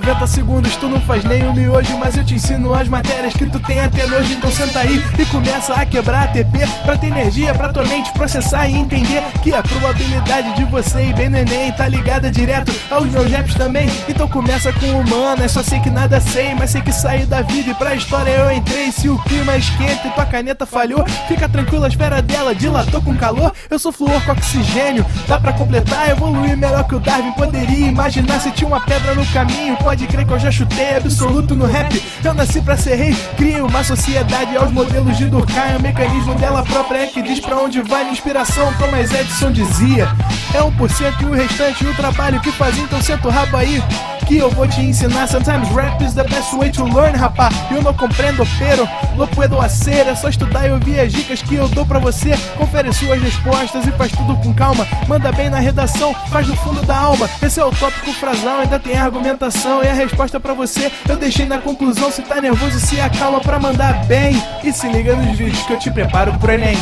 90 segundos tu não faz nem um miojo, mas eu te ensino as matérias que tu tem até hoje. Então senta aí e começa a quebrar a TP pra ter energia pra tua mente processar e entender que a probabilidade de você e bem neném tá ligada direto aos meus raps também. Então começa com humana, é só sei que nada sei, mas sei que saí da vida e pra história eu entrei. Se o clima é esquenta e tua caneta falhou, fica tranquila, espera dela, dilatou com calor. Eu sou flor com oxigênio, dá pra completar, evoluir melhor que o Darwin poderia imaginar se tinha uma pedra no caminho. Pode crer que eu já chutei absoluto no rap. Eu nasci pra ser rei, Cria uma sociedade aos modelos de Durkheim. O mecanismo dela própria é que diz pra onde vai minha inspiração. Thomas Edison dizia: É 1% e o restante, o trabalho que fazem, então senta o rabo aí. Aqui eu vou te ensinar. Sometimes rap is the best way to learn, rapá. Eu não compreendo, pero não puedo hacer. É só estudar e ouvir as dicas que eu dou pra você. Confere suas respostas e faz tudo com calma. Manda bem na redação, faz do fundo da alma. Esse é o tópico frasal, ainda tem argumentação. E a resposta pra você eu deixei na conclusão. Se tá nervoso, se acalma pra mandar bem. E se liga nos vídeos que eu te preparo pro Enem.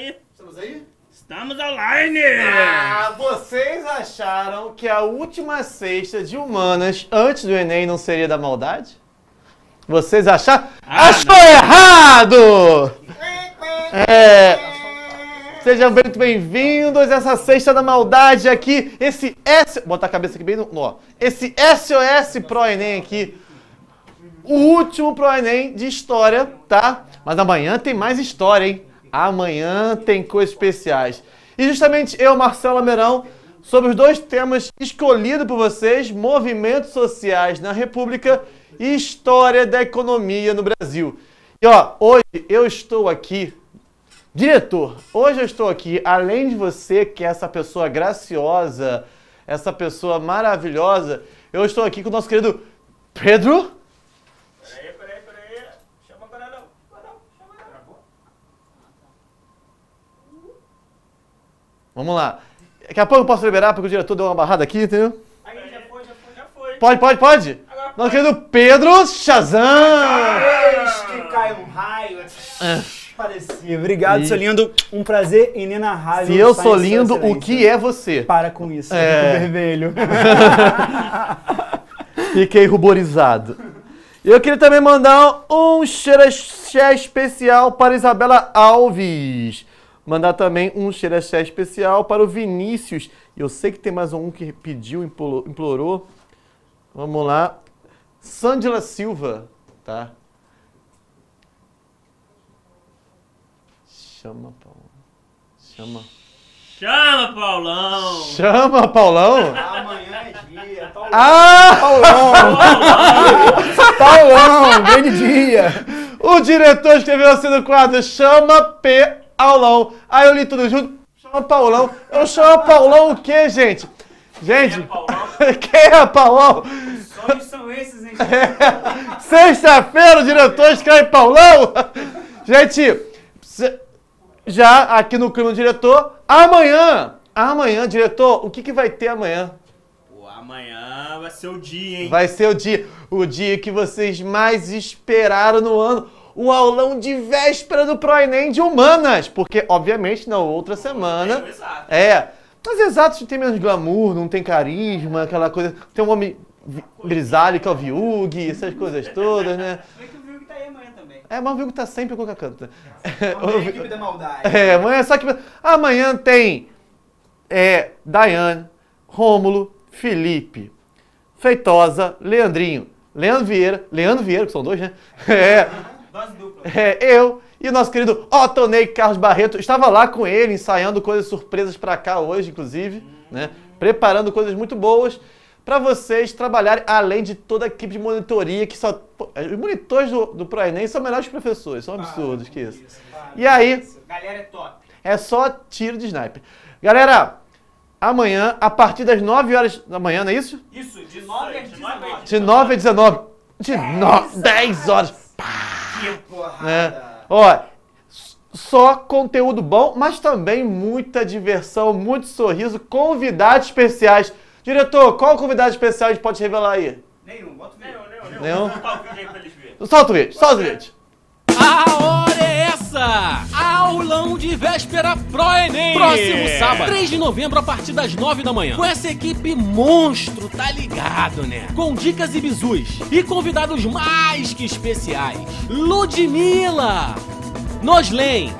aí? Estamos aí? Estamos online! Ah, vocês acharam que a última sexta de humanas antes do Enem não seria da maldade? Vocês acharam? Ah, Achou não. errado! É. Sejam muito bem-vindos essa sexta da maldade aqui, esse S... Bota a cabeça aqui bem no... Ó. Esse SOS Pro Enem aqui, o último Pro Enem de História, tá? Mas amanhã tem mais História, hein? Amanhã tem coisas especiais. E justamente eu, Marcelo Amerão, sobre os dois temas escolhidos por vocês: movimentos sociais na República e história da economia no Brasil. E ó, hoje eu estou aqui, diretor, hoje eu estou aqui, além de você, que é essa pessoa graciosa, essa pessoa maravilhosa, eu estou aqui com o nosso querido Pedro Vamos lá. Daqui a pouco eu posso liberar, porque o diretor deu uma barrada aqui, entendeu? Aí, já foi, já foi, já foi. Pode, pode, pode? Agora Nosso querido Pedro Shazam! que cai um raio. É é. Parecia. Obrigado, e... seu lindo. Um prazer Rádio. Se eu sou lindo, o que é você? Para com isso, é... vermelho. Fiquei ruborizado. Eu queria também mandar um xeraxé especial para Isabela Alves. Mandar também um xerexé especial para o Vinícius. Eu sei que tem mais um que pediu, implorou. Vamos lá. Sandila Silva, tá? Chama, Paulão. Chama. Chama, Paulão! Chama, Paulão? Amanhã é dia. Paulão. Ah, Paulão! Paulão, grande dia! O diretor escreveu assim no quadro, chama P aulão. Aí eu li tudo junto, chama Paulão. Eu chamo Paulão o quê, gente? Gente, quem é Paulão? É Sonhos são esses, hein? É. Sexta-feira, o diretor escreve Paulão. Gente, já aqui no clima do diretor, amanhã, amanhã, diretor, o que, que vai ter amanhã? Pô, amanhã vai ser o dia, hein? Vai ser o dia, o dia que vocês mais esperaram no ano um aulão de véspera do Proenem de Humanas, porque, obviamente, na outra semana... É, mas exatos tem menos glamour, não tem carisma, aquela coisa... Tem um homem grisalho que é o viug essas coisas todas, né? Tá é, mas o Vigo tá sempre com o canta. Tá? É, o... equipe da maldade. É, amanhã é só que. Amanhã tem é, Daiane, Rômulo, Felipe, Feitosa, Leandrinho, Leandro Vieira, Leandro Vieira, que são dois, né? É, Dose dupla. É, eu e o nosso querido Otonei Carlos Barreto. Estava lá com ele, ensaiando coisas surpresas para cá hoje, inclusive, hum. né? Preparando coisas muito boas para vocês trabalharem, além de toda a equipe de monitoria, que só. É, os monitores do, do ProEnem são melhores professores, são ah, absurdos para, que isso. isso para, e aí. Isso. Galera, é top. É só tiro de sniper. Galera, amanhã, a partir das 9 horas da manhã, não é isso? Isso, de 9 às 19. De 9 às 19. De 9, 10 horas. Pá! Que né? Ó, só conteúdo bom, mas também muita diversão, muito sorriso, convidados especiais. Diretor, qual convidado especial a gente pode revelar aí? Nenhum, bota o vídeo. Nenhum, nenhum. nenhum? Solta o vídeo, solta o vídeo. Solta o vídeo. Ah, oh! volta! Aulão de véspera pro Enem! Próximo é. sábado, 3 de novembro, a partir das 9 da manhã. Com essa equipe monstro, tá ligado, né? Com dicas e bizus. E convidados mais que especiais. Ludmilla, Noslen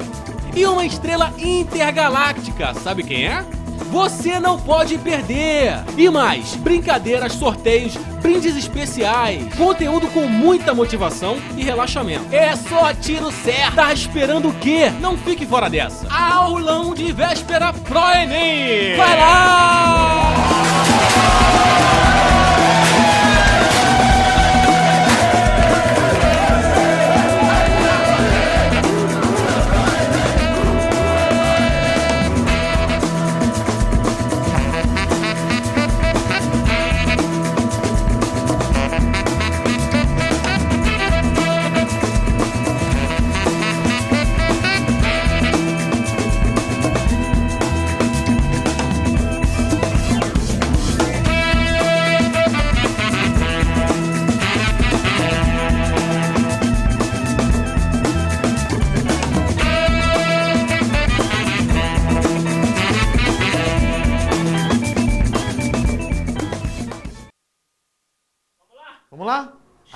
e uma estrela intergaláctica. Sabe quem é? você não pode perder! E mais, brincadeiras, sorteios, brindes especiais, conteúdo com muita motivação e relaxamento. É só tiro certo! Tá esperando o quê? Não fique fora dessa! Aulão de véspera pro Enem! Vai lá!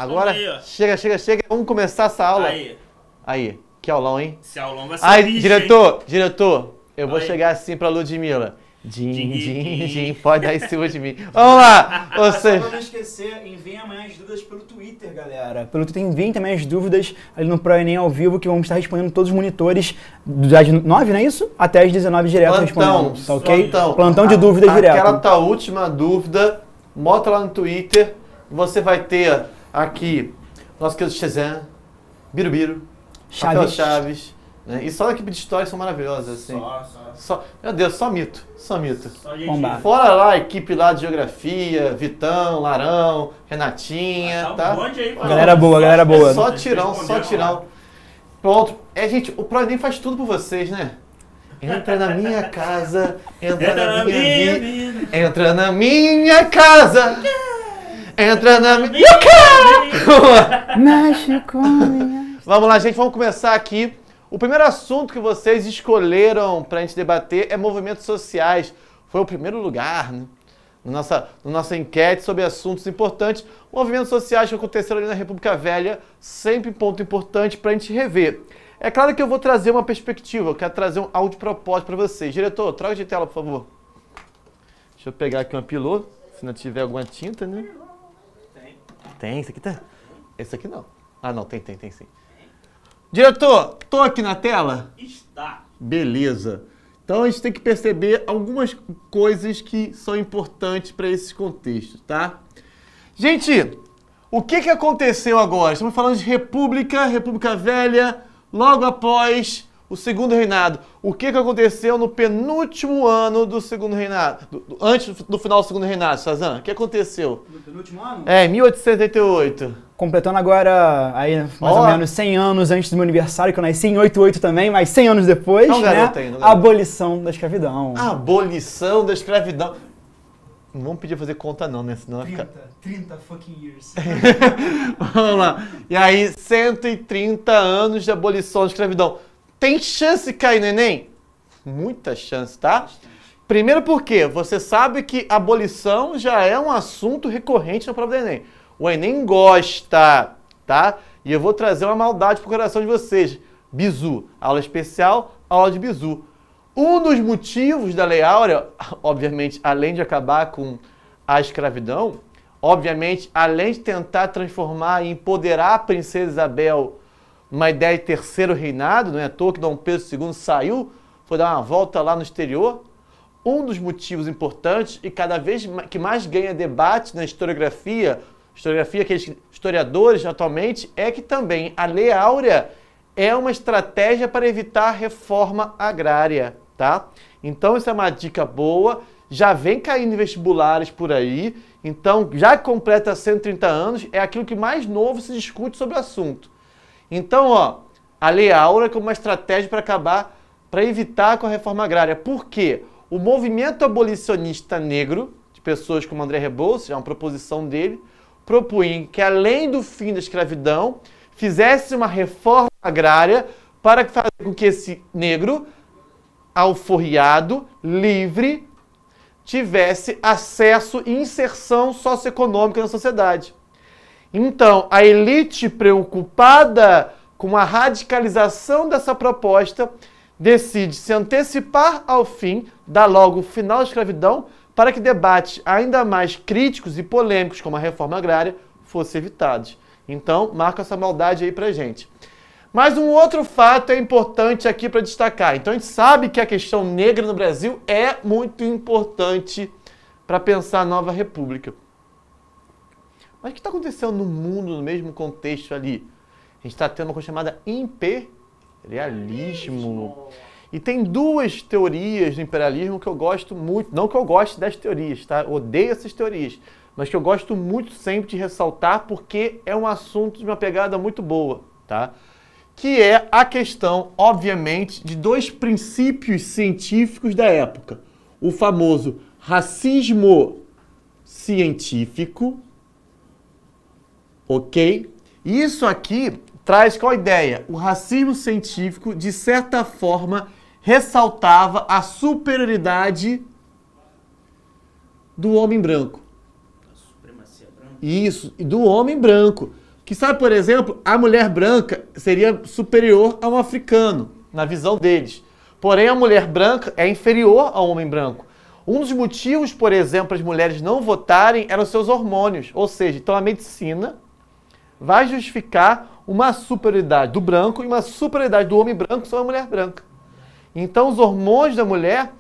Agora, aí, chega, chega, chega. Vamos começar essa aula. Aí. Aí. Que aulão, hein? Esse aulão vai ser Aí, diretor, hein? diretor, eu vou chegar assim pra Ludmilla. Din, din, din, din, pode dar em cima de mim. Vamos lá! Ou seja... Só pra não esquecer, enviem amanhã as dúvidas pelo Twitter, galera. Pelo Twitter, enviem também as dúvidas ali no ProEnem ao vivo, que vamos estar respondendo todos os monitores das 9, não é isso? Até as 19 direto plantão, respondendo, tá ok? Plantão, plantão de dúvidas a, direto. Aquela tua última dúvida, bota lá no Twitter, você vai ter Aqui, nosso querido Chezan, Birubiru, Chaves. Rafael Chaves. Né? E só a equipe de história são maravilhosas, assim. Só, só. só meu Deus, só mito, só mito. Só gente... Fora lá a equipe lá de geografia, Vitão, Larão, Renatinha, ah, tá? Um tá? aí, galera boa, galera boa. É só tirão, só tirão. Pronto. É, gente, o Pro faz tudo por vocês, né? Entra na minha casa, entra, entra na, minha, minha vida, entra na minha casa. Entra na minha. Yuka! Vamos lá, gente, vamos começar aqui. O primeiro assunto que vocês escolheram para a gente debater é movimentos sociais. Foi o primeiro lugar, né? Na nossa, na nossa enquete sobre assuntos importantes, movimentos sociais que aconteceram ali na República Velha, sempre ponto importante para a gente rever. É claro que eu vou trazer uma perspectiva, eu quero trazer um áudio propósito para vocês. Diretor, troca de tela, por favor. Deixa eu pegar aqui uma pilô, se não tiver alguma tinta, né? Tem, esse aqui tá. Esse aqui não. Ah, não, tem, tem, tem sim. Diretor, tô aqui na tela? Está. Beleza. Então a gente tem que perceber algumas coisas que são importantes para esse contexto, tá? Gente, o que, que aconteceu agora? Estamos falando de República, República Velha, logo após o segundo reinado. O que, que aconteceu no penúltimo ano do segundo reinado? Do, do, antes do final do segundo reinado, Sazan? O que aconteceu? No penúltimo ano? É, 1888. Completando agora, aí, né, mais ou menos 100 anos antes do meu aniversário, que eu nasci em 88 também, mas 100 anos depois, não, né? ainda, não Abolição da escravidão. Abolição da escravidão. Não vamos pedir fazer conta não, né? Senão 30, fica... 30 fucking years. vamos lá. E aí, 130 anos de abolição da escravidão. Tem chance de cair no Enem? Muita chance, tá? Primeiro porque você sabe que abolição já é um assunto recorrente na prova do Enem. O Enem gosta, tá? E eu vou trazer uma maldade pro coração de vocês. Bizu, aula especial, aula de bizu. Um dos motivos da Lei Áurea, obviamente, além de acabar com a escravidão, obviamente, além de tentar transformar e empoderar a princesa Isabel uma ideia de terceiro reinado, não é à toa que Dom Pedro II saiu, foi dar uma volta lá no exterior. Um dos motivos importantes e cada vez que mais ganha debate na historiografia, historiografia que historiadores atualmente, é que também a Lei Áurea é uma estratégia para evitar a reforma agrária, tá? Então isso é uma dica boa, já vem caindo vestibulares por aí, então já completa 130 anos, é aquilo que mais novo se discute sobre o assunto. Então, ó, a Lei Áurea como uma estratégia para acabar, para evitar com a reforma agrária. Por quê? O movimento abolicionista negro, de pessoas como André Rebouças, é uma proposição dele, propunha que além do fim da escravidão, fizesse uma reforma agrária para fazer com que esse negro alforriado, livre, tivesse acesso e inserção socioeconômica na sociedade. Então, a elite preocupada com a radicalização dessa proposta decide se antecipar ao fim, da logo o final da escravidão, para que debates ainda mais críticos e polêmicos, como a reforma agrária, fossem evitados. Então, marca essa maldade aí pra gente. Mas um outro fato é importante aqui para destacar. Então, a gente sabe que a questão negra no Brasil é muito importante para pensar a nova república. Mas o que está acontecendo no mundo, no mesmo contexto ali? A gente está tendo uma coisa chamada imperialismo. E tem duas teorias do imperialismo que eu gosto muito, não que eu goste das teorias, tá? Eu odeio essas teorias, mas que eu gosto muito sempre de ressaltar porque é um assunto de uma pegada muito boa, tá? Que é a questão, obviamente, de dois princípios científicos da época. O famoso racismo científico ok? Isso aqui traz qual ideia? O racismo científico, de certa forma, ressaltava a superioridade do homem branco. A supremacia Isso, do homem branco. Que sabe, por exemplo, a mulher branca seria superior a um africano, na visão deles. Porém, a mulher branca é inferior ao homem branco. Um dos motivos, por exemplo, as mulheres não votarem eram seus hormônios. Ou seja, então a medicina vai justificar uma superioridade do branco e uma superioridade do homem branco sobre a mulher branca. Então, os hormônios da mulher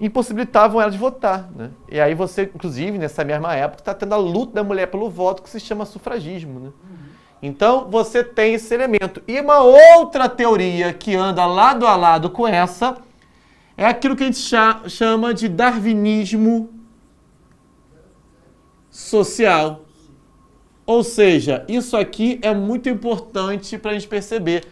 impossibilitavam ela de votar. Né? E aí você, inclusive, nessa mesma época, está tendo a luta da mulher pelo voto, que se chama sufragismo. Né? Então, você tem esse elemento. E uma outra teoria que anda lado a lado com essa é aquilo que a gente chama de darwinismo social. Ou seja, isso aqui é muito importante para a gente perceber.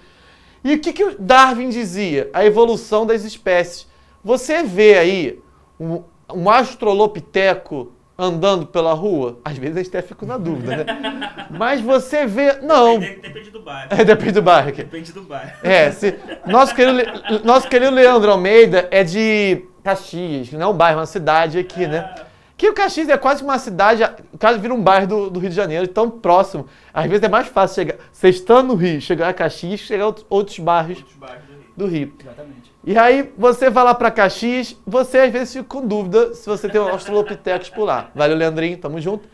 E o que, que Darwin dizia? A evolução das espécies. Você vê aí um, um astrolopiteco andando pela rua? Às vezes a gente até fica na dúvida, né? Mas você vê. Não. Depende do bairro. É, depende do bairro. Depende do bairro. É, se... nosso, querido, nosso querido Leandro Almeida é de Caxias, não é um bairro, é uma cidade aqui, né? É. Que o Caxias é quase uma cidade, quase vira um bairro do, do Rio de Janeiro, tão próximo. Às vezes é mais fácil chegar, você estando no Rio, chegar a Caxias, chegar a outros bairros, outros bairros do, Rio. do Rio. Exatamente. E aí você vai lá para Caxias, você às vezes fica com dúvida se você tem um australopitecos por lá. Valeu, Leandrinho, tamo junto.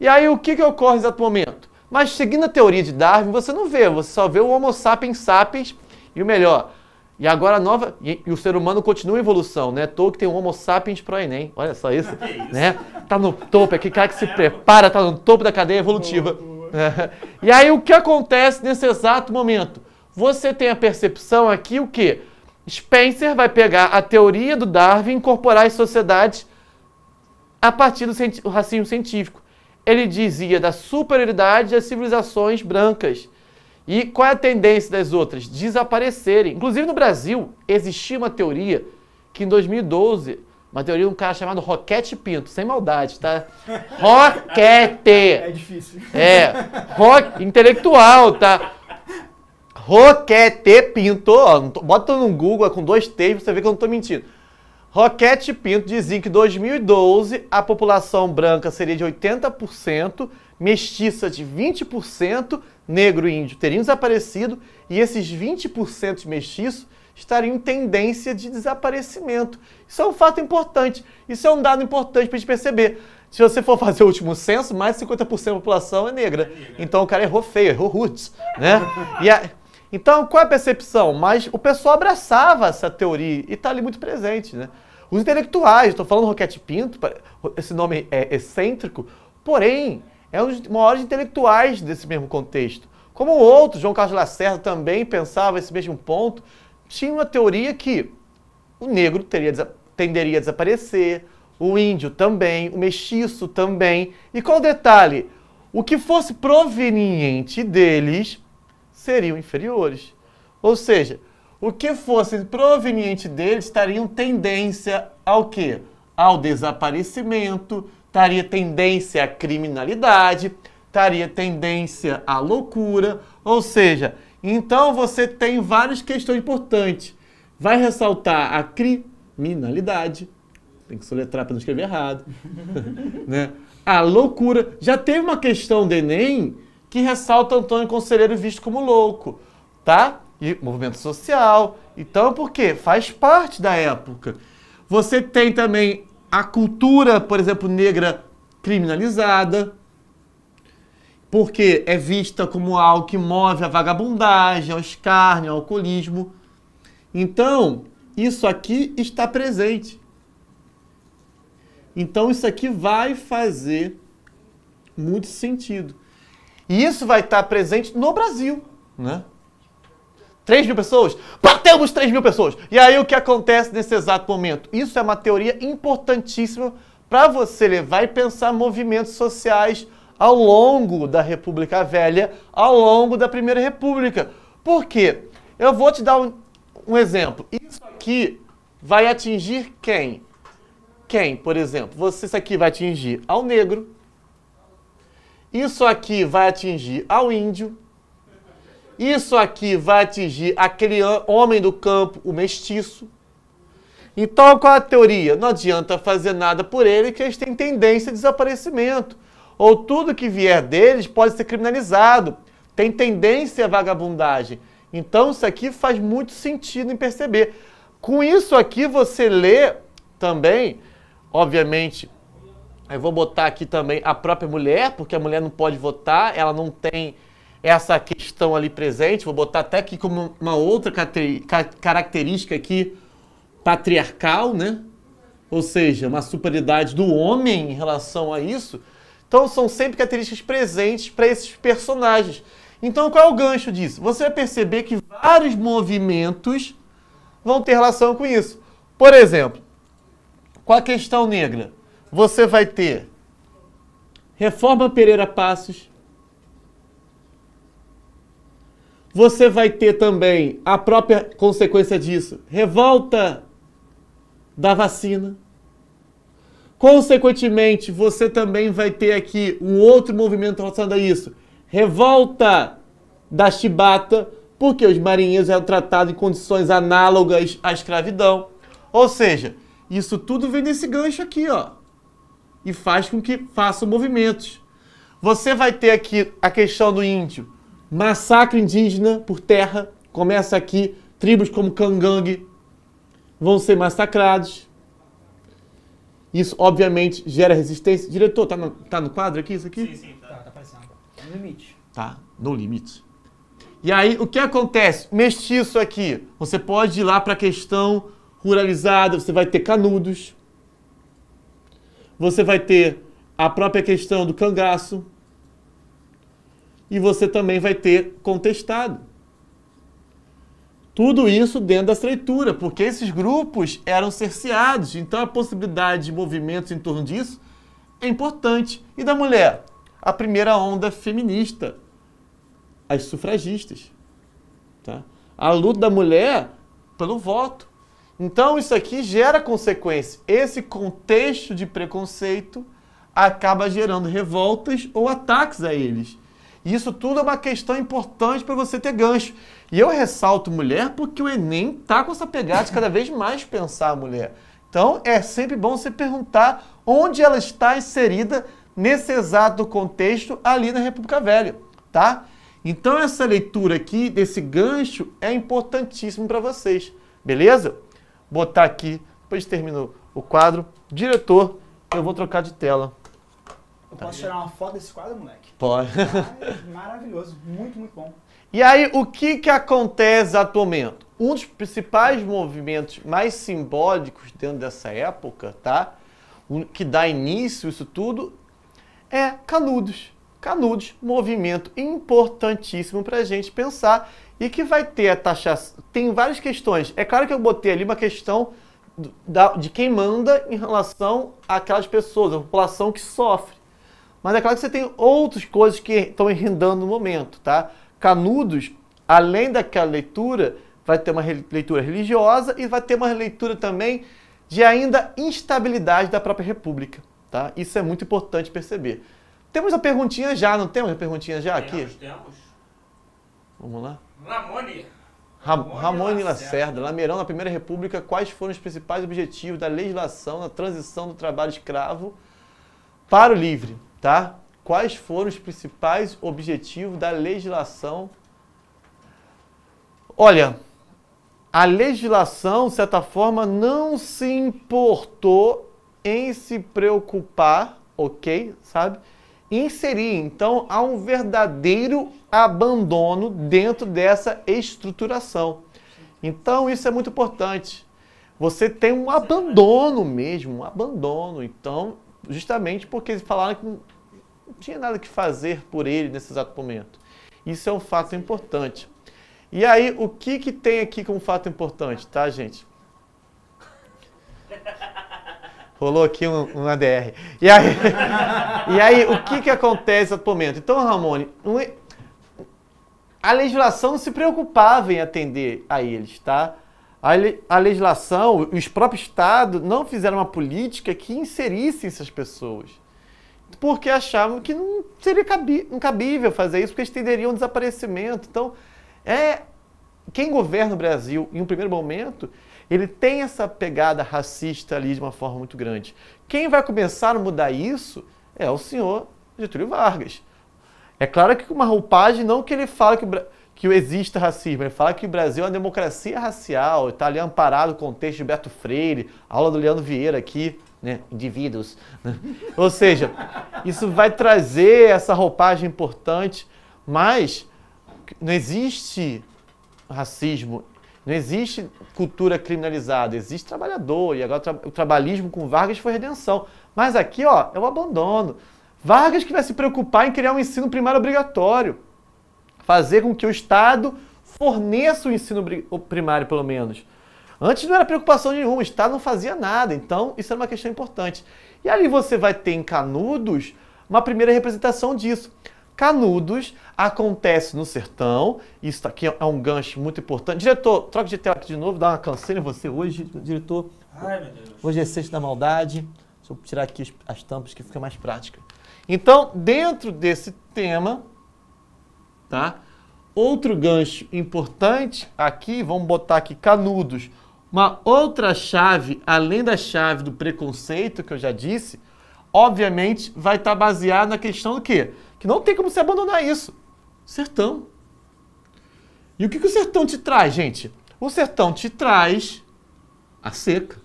E aí o que, que ocorre no exato momento? Mas seguindo a teoria de Darwin, você não vê, você só vê o Homo sapiens sapiens e o melhor, e agora nova. E, e, o ser humano continua em evolução, né? Tolkien tem um Homo sapiens pro Enem. Olha só isso. isso. Né? Tá no topo, é que cara que se prepara, tá no topo da cadeia evolutiva. Boa, boa. É. E aí o que acontece nesse exato momento? Você tem a percepção aqui o que? Spencer vai pegar a teoria do Darwin e incorporar as sociedades a partir do racismo científico. Ele dizia da superioridade das civilizações brancas e qual é a tendência das outras? Desaparecerem. Inclusive no Brasil, existia uma teoria que em 2012, uma teoria de um cara chamado Roquete Pinto, sem maldade, tá? Roquete! É difícil. É, rock, intelectual, tá? Roquete Pinto, ó, bota no Google é com dois T's pra você ver que eu não tô mentindo. Roquete Pinto dizia que em 2012 a população branca seria de 80%, mestiça de 20%, negro e índio teriam desaparecido e esses 20% mestiços estariam em tendência de desaparecimento. Isso é um fato importante, isso é um dado importante para a gente perceber. Se você for fazer o último censo, mais de 50% da população é, é negra. Então o cara errou feio, errou roots, né? E a... Então, qual é a percepção? Mas o pessoal abraçava essa teoria e está ali muito presente, né? Os intelectuais, estou falando Roquete Pinto, esse nome é excêntrico, porém, é um dos maiores intelectuais desse mesmo contexto. Como o outro, João Carlos Lacerda também pensava esse mesmo ponto, tinha uma teoria que o negro teria, tenderia a desaparecer, o índio também, o mestiço também. E qual o detalhe? O que fosse proveniente deles seriam inferiores. Ou seja, o que fosse proveniente deles estariam tendência ao quê? Ao desaparecimento, estaria tendência à criminalidade, estaria tendência à loucura, ou seja, então você tem várias questões importantes. Vai ressaltar a criminalidade, tem que soletrar para não escrever errado, né? A loucura. Já teve uma questão do Enem que ressalta Antônio Conselheiro visto como louco, tá? E movimento social. Então, é por quê? Faz parte da época. Você tem também a cultura, por exemplo, negra criminalizada, porque é vista como algo que move a vagabundagem, ao escárnio, ao alcoolismo. Então, isso aqui está presente. Então, isso aqui vai fazer muito sentido. E isso vai estar presente no Brasil, né? 3 mil pessoas? Batemos 3 mil pessoas! E aí o que acontece nesse exato momento? Isso é uma teoria importantíssima para você levar e pensar movimentos sociais ao longo da República Velha, ao longo da Primeira República. Por quê? Eu vou te dar um, um exemplo. Isso aqui vai atingir quem? Quem, por exemplo? Você, isso aqui vai atingir ao negro, isso aqui vai atingir ao índio. Isso aqui vai atingir aquele homem do campo, o mestiço. Então, qual a teoria? Não adianta fazer nada por ele, que eles têm tendência a desaparecimento. Ou tudo que vier deles pode ser criminalizado. Tem tendência à vagabundagem. Então, isso aqui faz muito sentido em perceber. Com isso aqui, você lê também, obviamente, eu vou botar aqui também a própria mulher, porque a mulher não pode votar, ela não tem essa questão ali presente. Vou botar até aqui como uma outra característica aqui patriarcal, né? Ou seja, uma superioridade do homem em relação a isso. Então são sempre características presentes para esses personagens. Então qual é o gancho disso? Você vai perceber que vários movimentos vão ter relação com isso. Por exemplo, com a questão negra você vai ter Reforma Pereira Passos. Você vai ter também a própria consequência disso, revolta da vacina. Consequentemente, você também vai ter aqui um outro movimento relacionado a isso, revolta da chibata, porque os marinheiros eram tratados em condições análogas à escravidão. Ou seja, isso tudo vem desse gancho aqui, ó e faz com que façam movimentos. Você vai ter aqui a questão do índio. Massacre indígena por terra. Começa aqui. Tribos como Kangang vão ser massacrados. Isso, obviamente, gera resistência. Diretor, tá no, tá no quadro aqui isso aqui? Sim, sim, tá, tá, tá aparecendo. No limite. Tá, no limite. E aí, o que acontece? Mestiço aqui. Você pode ir lá para a questão ruralizada, você vai ter canudos. Você vai ter a própria questão do cangaço. E você também vai ter contestado. Tudo isso dentro da estreitura, porque esses grupos eram cerceados. Então a possibilidade de movimentos em torno disso é importante. E da mulher? A primeira onda feminista, as sufragistas. Tá? A luta da mulher pelo voto. Então isso aqui gera consequência. Esse contexto de preconceito acaba gerando revoltas ou ataques a eles. E isso tudo é uma questão importante para você ter gancho. E eu ressalto mulher porque o Enem tá com essa pegada de cada vez mais pensar a mulher. Então é sempre bom você perguntar onde ela está inserida nesse exato contexto ali na República Velha, tá? Então essa leitura aqui desse gancho é importantíssimo para vocês, beleza? botar aqui, depois termino o quadro. Diretor, eu vou trocar de tela. Eu posso tirar uma foto desse quadro, moleque? Pode. Maravilhoso, muito, muito bom. E aí, o que, que acontece atualmente? Um dos principais movimentos mais simbólicos dentro dessa época, tá? O que dá início isso tudo é Canudos. Canudos, movimento importantíssimo para a gente pensar e que vai ter a taxa Tem várias questões. É claro que eu botei ali uma questão de quem manda em relação àquelas pessoas, a população que sofre. Mas é claro que você tem outras coisas que estão enrendando no momento, tá? Canudos, além daquela leitura, vai ter uma leitura religiosa e vai ter uma leitura também de ainda instabilidade da própria república, tá? Isso é muito importante perceber. Temos a perguntinha já, não temos a perguntinha já aqui? Temos, temos. Vamos lá. Ramone. Ramone, Ramone Lacerda. Lacerda, Lameirão na Primeira República, quais foram os principais objetivos da legislação na transição do trabalho escravo para o livre, tá? Quais foram os principais objetivos da legislação? Olha, a legislação, de certa forma, não se importou em se preocupar, ok? Sabe? Inserir. Então, há um verdadeiro abandono dentro dessa estruturação. Então isso é muito importante. Você tem um abandono mesmo, um abandono. Então, justamente porque eles falaram que não tinha nada que fazer por ele nesse exato momento. Isso é um fato importante. E aí, o que, que tem aqui como fato importante, tá, gente? Rolou aqui um, um ADR. E aí, e aí o que, que acontece no momento? Então, Ramone, um, a legislação não se preocupava em atender a eles, tá? A, le a legislação, os próprios estados não fizeram uma política que inserisse essas pessoas. Porque achavam que não seria cabível fazer isso, porque eles tenderiam um desaparecimento. Então, é quem governa o Brasil em um primeiro momento, ele tem essa pegada racista ali de uma forma muito grande. Quem vai começar a mudar isso é o senhor Getúlio Vargas. É claro que com uma roupagem, não que ele fala que, que existe racismo, ele fala que o Brasil é uma democracia racial, está ali amparado com o texto de Beto Freire, aula do Leandro Vieira aqui, né? indivíduos. Né? Ou seja, isso vai trazer essa roupagem importante, mas não existe racismo, não existe cultura criminalizada, existe trabalhador, e agora o trabalhismo com Vargas foi redenção. Mas aqui, ó, é o abandono. Vargas que vai se preocupar em criar um ensino primário obrigatório, fazer com que o Estado forneça o ensino primário, pelo menos. Antes não era preocupação nenhuma, o Estado não fazia nada, então isso era uma questão importante. E ali você vai ter em Canudos uma primeira representação disso. Canudos acontece no sertão, isso aqui é um gancho muito importante. Diretor, troca de tela aqui de novo, dá uma canseira em você hoje, diretor. Ai, meu Deus. Hoje é sexta da maldade. Deixa eu tirar aqui as tampas que fica mais prática. Então, dentro desse tema, tá? Outro gancho importante aqui, vamos botar aqui canudos. Uma outra chave, além da chave do preconceito que eu já disse, obviamente vai estar tá baseado na questão do quê? Que não tem como se abandonar isso. Sertão. E o que, que o sertão te traz, gente? O sertão te traz a seca.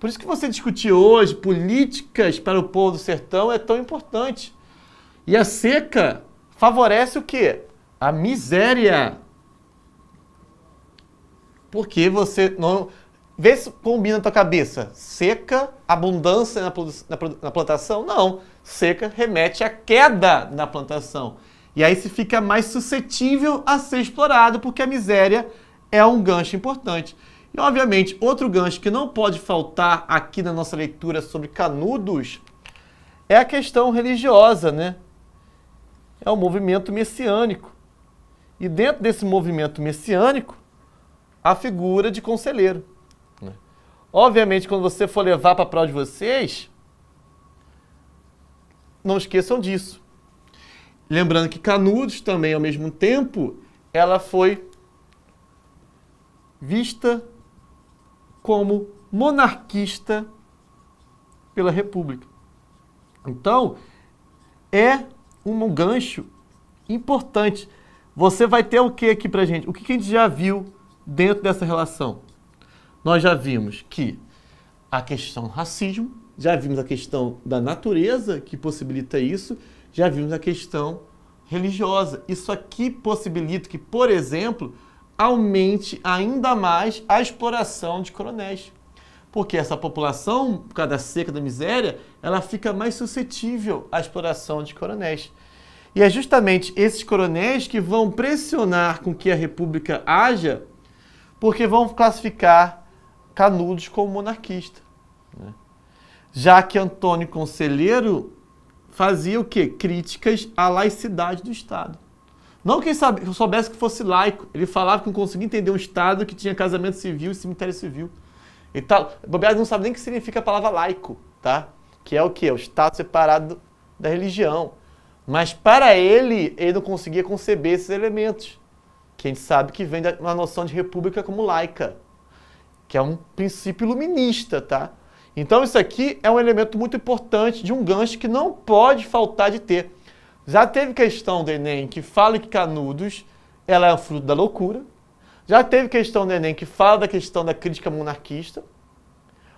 Por isso que você discutir hoje políticas para o povo do sertão é tão importante. E a seca favorece o quê? A miséria. Porque você não. Vê se combina a tua cabeça. Seca, abundância na, na, na plantação? Não. Seca remete à queda na plantação. E aí se fica mais suscetível a ser explorado, porque a miséria é um gancho importante. E, obviamente, outro gancho que não pode faltar aqui na nossa leitura sobre canudos é a questão religiosa, né? É o movimento messiânico. E dentro desse movimento messiânico, a figura de conselheiro. Né? Obviamente, quando você for levar para a prova de vocês, não esqueçam disso. Lembrando que Canudos também, ao mesmo tempo, ela foi vista como monarquista pela República. Então, é um gancho importante. Você vai ter o que aqui pra gente? O que a gente já viu dentro dessa relação? Nós já vimos que a questão racismo, já vimos a questão da natureza que possibilita isso, já vimos a questão religiosa. Isso aqui possibilita que, por exemplo, aumente ainda mais a exploração de coronéis. Porque essa população, por causa da seca, da miséria, ela fica mais suscetível à exploração de coronéis. E é justamente esses coronéis que vão pressionar com que a república haja, porque vão classificar Canudos como monarquista. Né? Já que Antônio Conselheiro fazia o quê? Críticas à laicidade do Estado. Não que ele soubesse que fosse laico. Ele falava que não conseguia entender um Estado que tinha casamento civil e cemitério civil. E tal. Bobeado não sabe nem o que significa a palavra laico, tá? Que é o que? É o Estado separado da religião. Mas para ele, ele não conseguia conceber esses elementos. Que a gente sabe que vem da uma noção de república como laica. Que é um princípio iluminista, tá? Então isso aqui é um elemento muito importante de um gancho que não pode faltar de ter. Já teve questão do Enem que fala que Canudos ela é o fruto da loucura. Já teve questão do Enem que fala da questão da crítica monarquista.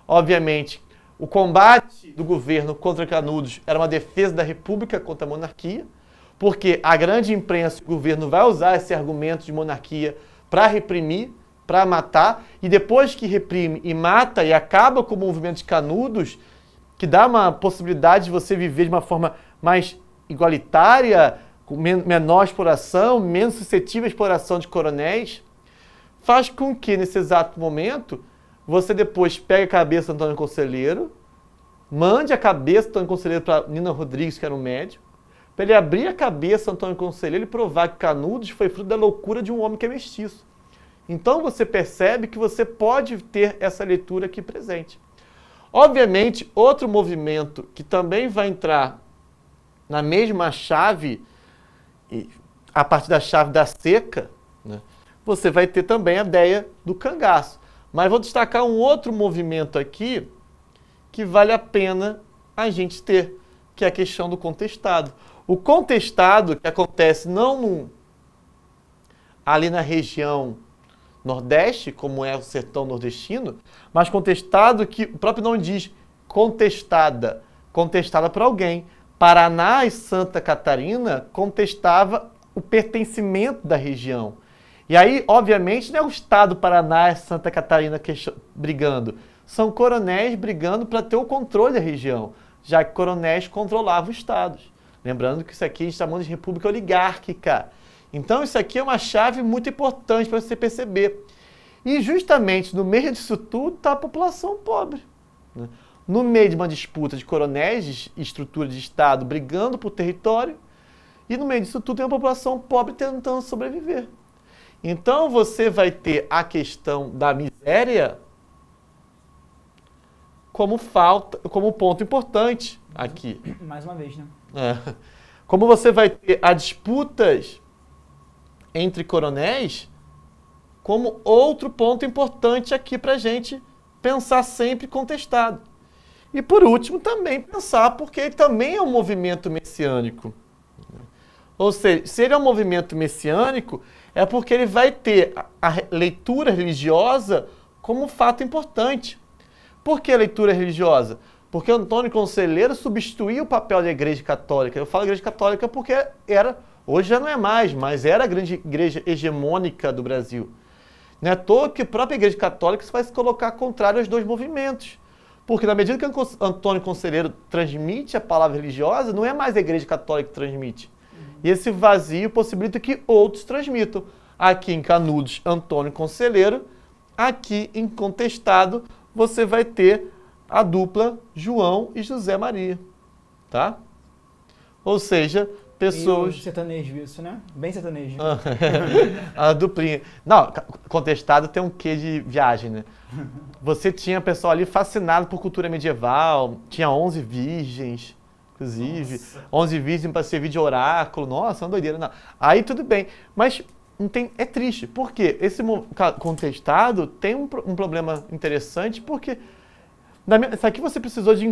Obviamente, o combate do governo contra Canudos era uma defesa da República contra a monarquia, porque a grande imprensa e o governo vai usar esse argumento de monarquia para reprimir, para matar, e depois que reprime e mata e acaba com o movimento de Canudos, que dá uma possibilidade de você viver de uma forma mais igualitária, com menor exploração, menos suscetível à exploração de coronéis, faz com que, nesse exato momento, você depois pegue a cabeça do Antônio Conselheiro, mande a cabeça do Antônio Conselheiro para Nina Rodrigues, que era um médico, para ele abrir a cabeça do Antônio Conselheiro e provar que Canudos foi fruto da loucura de um homem que é mestiço. Então você percebe que você pode ter essa leitura aqui presente. Obviamente, outro movimento que também vai entrar na mesma chave, a partir da chave da seca, né, você vai ter também a ideia do cangaço. Mas vou destacar um outro movimento aqui que vale a pena a gente ter, que é a questão do contestado. O contestado que acontece não ali na região nordeste, como é o sertão nordestino, mas contestado que o próprio nome diz contestada, contestada por alguém. Paraná e Santa Catarina contestava o pertencimento da região. E aí, obviamente, não é o Estado do Paraná e Santa Catarina que... brigando. São coronéis brigando para ter o controle da região, já que coronéis controlavam os estados. Lembrando que isso aqui a gente está falando de república oligárquica. Então, isso aqui é uma chave muito importante para você perceber. E justamente no meio disso tudo está a população pobre. Né? no meio de uma disputa de coronéis estrutura de Estado brigando por território, e no meio disso tudo tem uma população pobre tentando sobreviver. Então você vai ter a questão da miséria como falta, como ponto importante aqui. Mais uma vez, né? É. Como você vai ter as disputas entre coronéis como outro ponto importante aqui para gente pensar sempre contestado. E por último, também pensar, porque ele também é um movimento messiânico. Ou seja, se ele é um movimento messiânico, é porque ele vai ter a leitura religiosa como fato importante. Por que a leitura religiosa? Porque Antônio Conselheiro substituiu o papel da Igreja Católica. Eu falo Igreja Católica porque era, hoje já não é mais, mas era a grande igreja hegemônica do Brasil. Não é à toa que a própria Igreja Católica vai se colocar contrário aos dois movimentos. Porque na medida que Antônio Conselheiro transmite a palavra religiosa, não é mais a igreja católica que transmite. E esse vazio possibilita que outros transmitam. Aqui em Canudos, Antônio Conselheiro. Aqui em Contestado, você vai ter a dupla João e José Maria. Tá? Ou seja, pessoas. E sertanejo, isso, né? Bem sertanejo. Ah, a duplinha. Não, contestado tem um quê de viagem, né? Você tinha pessoal ali fascinado por cultura medieval, tinha 11 virgens, inclusive. Nossa. 11 virgens para servir de oráculo. Nossa, uma doideira. Não. Aí tudo bem. Mas não tem, é triste. Por quê? Esse contestado tem um, um problema interessante, porque isso aqui você precisou de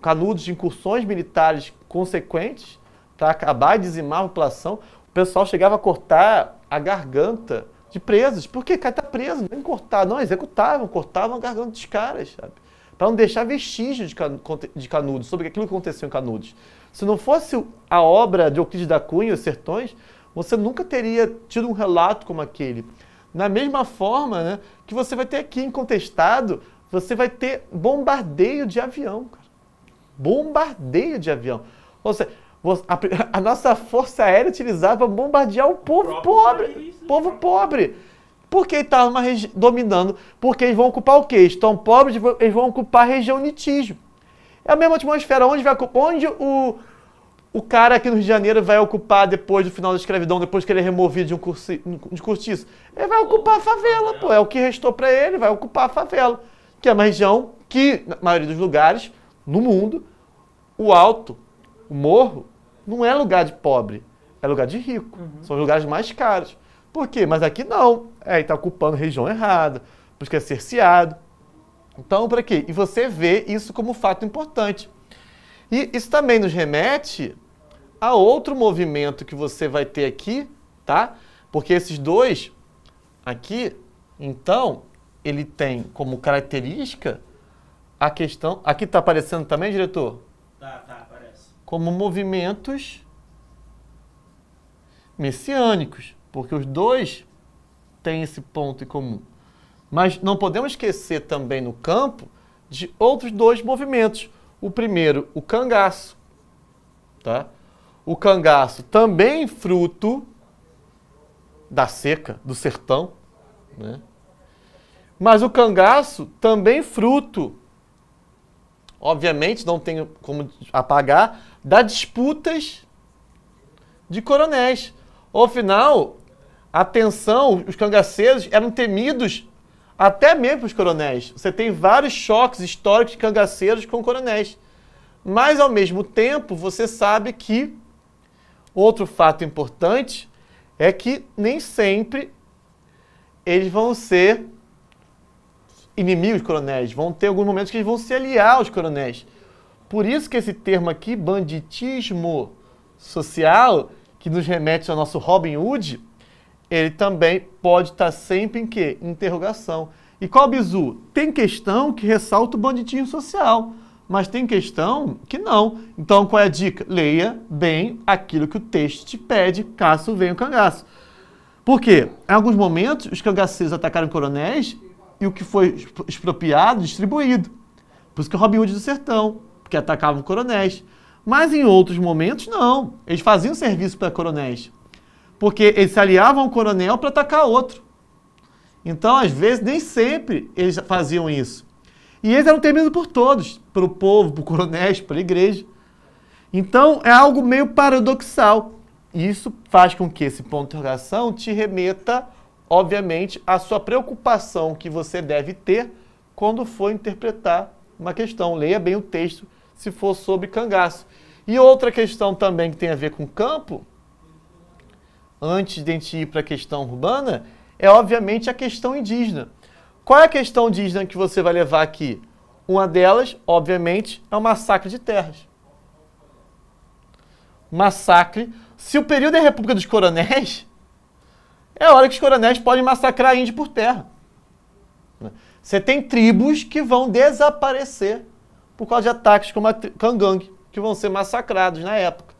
canudos de incursões militares consequentes para acabar e dizimar a população. O pessoal chegava a cortar a garganta de presos. Porque cara tá preso, não cortar, não executavam, cortavam a garganta dos caras, sabe? Para não deixar vestígio de, can, de Canudos, sobre aquilo que aconteceu em Canudos. Se não fosse a obra de Euclides da Cunha, Os Sertões, você nunca teria tido um relato como aquele. Na mesma forma né, que você vai ter aqui incontestado, você vai ter bombardeio de avião, cara. Bombardeio de avião. Ou seja, a, a nossa força aérea é utilizava para bombardear o povo o pobre. País, né? povo né? pobre. Porque estava tá dominando. Porque eles vão ocupar o quê? Estão pobres, eles vão ocupar a região litígio. É a mesma atmosfera. Onde, vai, onde o, o cara aqui no Rio de Janeiro vai ocupar depois do final da escravidão, depois que ele é removido de um curso, de curtiço? Ele vai ocupar a favela, pô. É o que restou para ele, vai ocupar a favela. Que é uma região que, na maioria dos lugares, no mundo, o alto, o morro, não é lugar de pobre, é lugar de rico. Uhum. São os lugares mais caros. Por quê? Mas aqui não. É, está ocupando região errada, porque é cerceado. Então, para quê? E você vê isso como fato importante. E isso também nos remete a outro movimento que você vai ter aqui, tá? Porque esses dois aqui, então, ele tem como característica a questão. Aqui está aparecendo também, diretor? como movimentos messiânicos, porque os dois têm esse ponto em comum. Mas não podemos esquecer também no campo de outros dois movimentos. O primeiro, o cangaço. Tá? O cangaço também fruto da seca, do sertão. Né? Mas o cangaço também fruto, obviamente não tem como apagar, das disputas de coronéis. Ao final, a tensão, os cangaceiros eram temidos até mesmo os coronéis. Você tem vários choques históricos de cangaceiros com coronéis. Mas, ao mesmo tempo, você sabe que outro fato importante é que nem sempre eles vão ser inimigos coronéis. Vão ter alguns momentos que eles vão se aliar aos coronéis. Por isso que esse termo aqui, banditismo social, que nos remete ao nosso Robin Hood, ele também pode estar sempre em quê? Interrogação. E qual bizu? Tem questão que ressalta o banditismo social, mas tem questão que não. Então qual é a dica? Leia bem aquilo que o texto te pede, caso venha o cangaço. Por quê? Em alguns momentos, os cangaceiros atacaram coronéis e o que foi expropriado, distribuído. Por isso que é Robin Hood do Sertão que atacavam coronéis. Mas em outros momentos, não. Eles faziam serviço para coronéis. Porque eles se aliavam um coronel para atacar outro. Então, às vezes, nem sempre eles faziam isso. E eles eram temidos por todos, pelo povo, por coronéis, pela igreja. Então, é algo meio paradoxal. Isso faz com que esse ponto de interrogação te remeta, obviamente, à sua preocupação que você deve ter quando for interpretar uma questão. Leia bem o texto se for sobre cangaço. E outra questão também que tem a ver com campo, antes de a gente ir para a questão urbana, é obviamente a questão indígena. Qual é a questão indígena que você vai levar aqui? Uma delas, obviamente, é o massacre de terras. Massacre. Se o período é a República dos Coronéis, é a hora que os coronéis podem massacrar índio por terra. Você tem tribos que vão desaparecer por causa de ataques como a Kangang, que vão ser massacrados na época.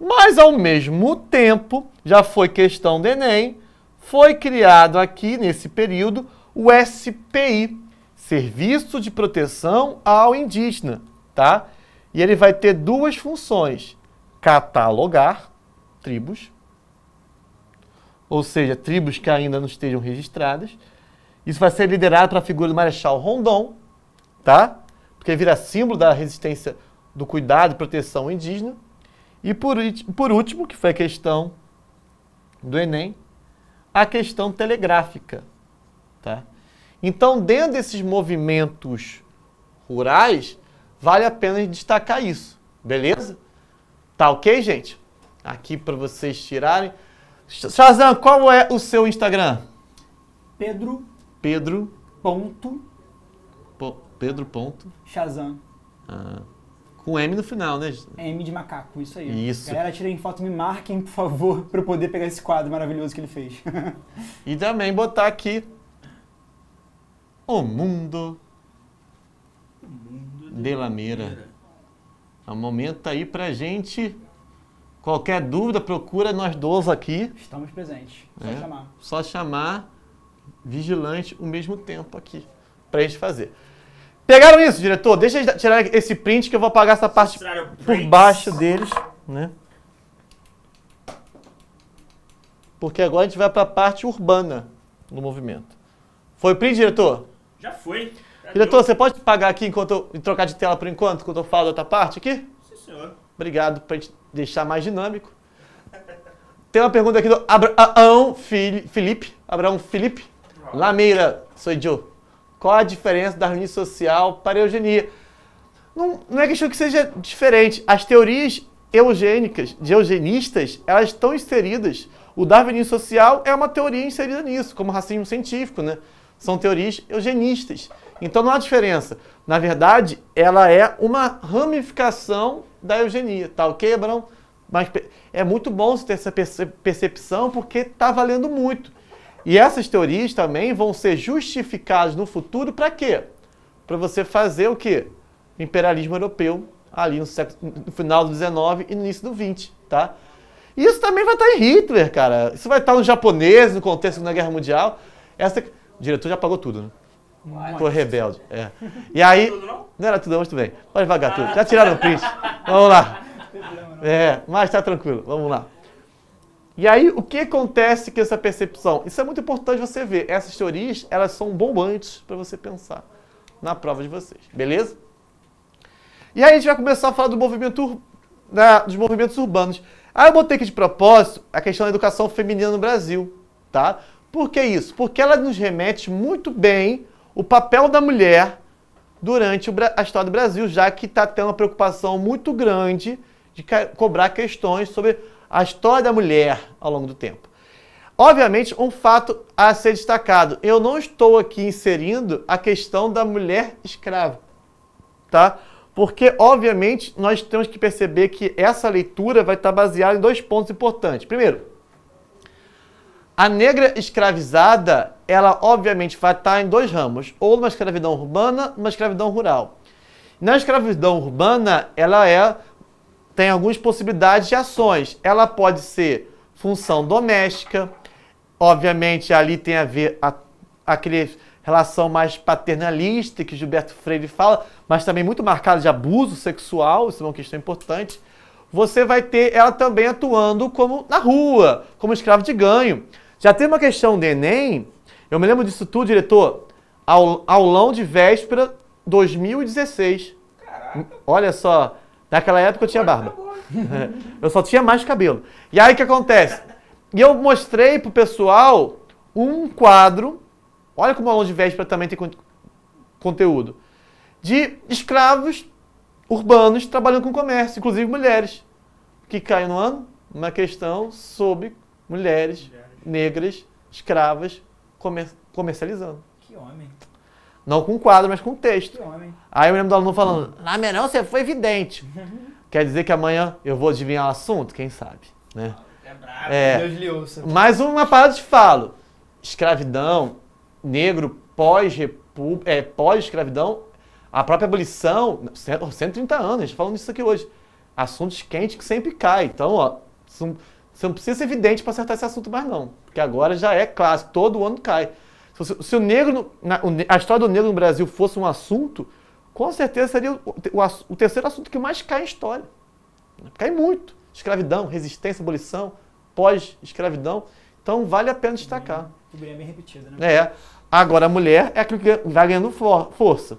Mas, ao mesmo tempo, já foi questão do Enem, foi criado aqui, nesse período, o SPI, Serviço de Proteção ao Indígena, tá? E ele vai ter duas funções, catalogar tribos, ou seja, tribos que ainda não estejam registradas. Isso vai ser liderado para a figura do Marechal Rondon, tá? porque vira símbolo da resistência do cuidado e proteção indígena. E por, por último, que foi a questão do Enem, a questão telegráfica. Tá? Então, dentro desses movimentos rurais, vale a pena destacar isso, beleza? Tá ok, gente? Aqui para vocês tirarem. Shazam, qual é o seu Instagram? Pedro. Pedro. Ponto. Po Pedro. Ponto. Shazam. Ah, com M no final, né? É M de macaco, isso aí. Isso. Galera, tirem foto, me marquem, por favor, para eu poder pegar esse quadro maravilhoso que ele fez. e também botar aqui O Mundo, o mundo de, Lameira. Lameira. É um momento aí pra gente. Qualquer dúvida, procura nós dois aqui. Estamos presentes. Só é. chamar. Só chamar vigilante o mesmo tempo aqui pra gente fazer. Pegaram isso, diretor? Deixa eles tirar esse print que eu vou apagar essa parte por baixo deles, né? Porque agora a gente vai para a parte urbana do movimento. Foi o print, diretor? Já foi. Já diretor, deu. você pode pagar aqui enquanto eu, trocar de tela por enquanto, enquanto eu falo outra parte aqui? Sim, senhor. Obrigado para deixar mais dinâmico. Tem uma pergunta aqui do Abraão Filipe. Abraão Filipe. Lameira, sou Joe. Qual a diferença da harmonia social para a eugenia? Não, não é questão que seja diferente. As teorias eugênicas, de eugenistas, elas estão inseridas. O darwinismo social é uma teoria inserida nisso, como racismo científico, né? São teorias eugenistas. Então não há diferença. Na verdade, ela é uma ramificação da eugenia, tá ok, Abrão? Mas é muito bom você ter essa percepção porque está valendo muito. E essas teorias também vão ser justificadas no futuro para quê? Para você fazer o quê? imperialismo europeu ali no, século, no final do 19 e no início do 20, tá? isso também vai estar tá em Hitler, cara. Isso vai estar tá no japonês, no contexto da Guerra Mundial. Essa... O diretor já pagou tudo, né? foi rebelde. É. E aí. Não era tudo, mas tudo bem. Pode vagar tudo. Já tiraram o print. Vamos lá. É, mas tá tranquilo. Vamos lá. E aí, o que acontece com essa percepção? Isso é muito importante você ver. Essas teorias, elas são bombantes para você pensar na prova de vocês, beleza? E aí a gente vai começar a falar do movimento da, né, dos movimentos urbanos. Aí eu botei aqui de propósito a questão da educação feminina no Brasil, tá? Por que isso? Porque ela nos remete muito bem o papel da mulher durante a história do Brasil, já que está tendo uma preocupação muito grande de cobrar questões sobre a história da mulher ao longo do tempo. Obviamente, um fato a ser destacado: eu não estou aqui inserindo a questão da mulher escrava, tá? Porque, obviamente, nós temos que perceber que essa leitura vai estar baseada em dois pontos importantes. Primeiro, a negra escravizada, ela obviamente vai estar em dois ramos, ou uma escravidão urbana, uma escravidão rural. Na escravidão urbana, ela é tem algumas possibilidades de ações. Ela pode ser função doméstica, obviamente ali tem a ver a, aquele relação mais paternalista que Gilberto Freire fala, mas também muito marcada de abuso sexual, isso é uma questão importante. Você vai ter ela também atuando como na rua, como escravo de ganho. Já tem uma questão do Enem, eu me lembro disso tudo, diretor, aulão de véspera 2016. Caraca. Olha só, Naquela época eu tinha barba. Eu só tinha mais cabelo. E aí o que acontece? E eu mostrei pro pessoal um quadro. Olha como o aluno de véspera também tem conteúdo. De escravos urbanos trabalhando com comércio, inclusive mulheres. Que caiu no ano uma questão sobre mulheres negras, escravas, comer comercializando. Não com quadro, mas com texto. Aí eu lembro do aluno falando, na minha não, você foi evidente. Quer dizer que amanhã eu vou adivinhar o assunto? Quem sabe, né? É brabo, é, Deus lhe ouça. Mais uma parada de falo. Escravidão, negro é, pós-escravidão, é, pós a própria abolição, 130 anos, a gente falando disso aqui hoje. Assuntos quentes que sempre caem. Então, ó, você não precisa ser evidente para acertar esse assunto mais não. Porque agora já é clássico, todo ano cai. Se, se o negro, na, a história do negro no Brasil fosse um assunto, com certeza seria o, o, o terceiro assunto que mais cai em história. Cai muito. Escravidão, resistência, abolição, pós-escravidão. Então vale a pena destacar. Uhum. O bem é bem repetido, né? É. Agora a mulher é aquilo que vai ganhando for, força.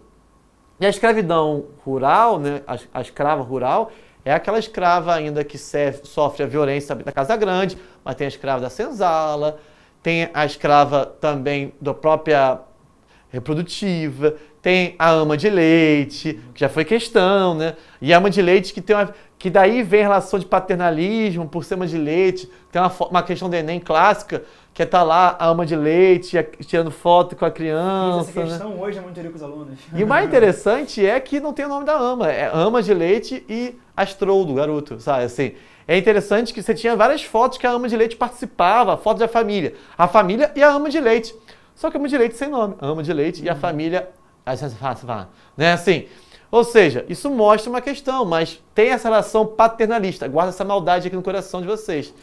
E a escravidão rural, né, a, a, escrava rural, é aquela escrava ainda que serve, sofre a violência da Casa Grande, mas tem a escrava da senzala, tem a escrava também da própria reprodutiva, tem a ama de leite, que já foi questão, né? E a ama de leite que tem uma, que daí vem relação de paternalismo por ser ama de leite, tem uma, uma questão do Enem clássica quer estar tá lá a ama de leite, tirando foto com a criança. Essa questão né? hoje é muito com os alunos. E o mais interessante é que não tem o nome da ama, é ama de leite e astrou do garoto, sabe assim. É interessante que você tinha várias fotos que a ama de leite participava, fotos da família, a família e a ama de leite. Só que a ama de leite sem nome, ama de leite uhum. e a uhum. família, né? Assim, ou seja, isso mostra uma questão, mas tem essa relação paternalista. Guarda essa maldade aqui no coração de vocês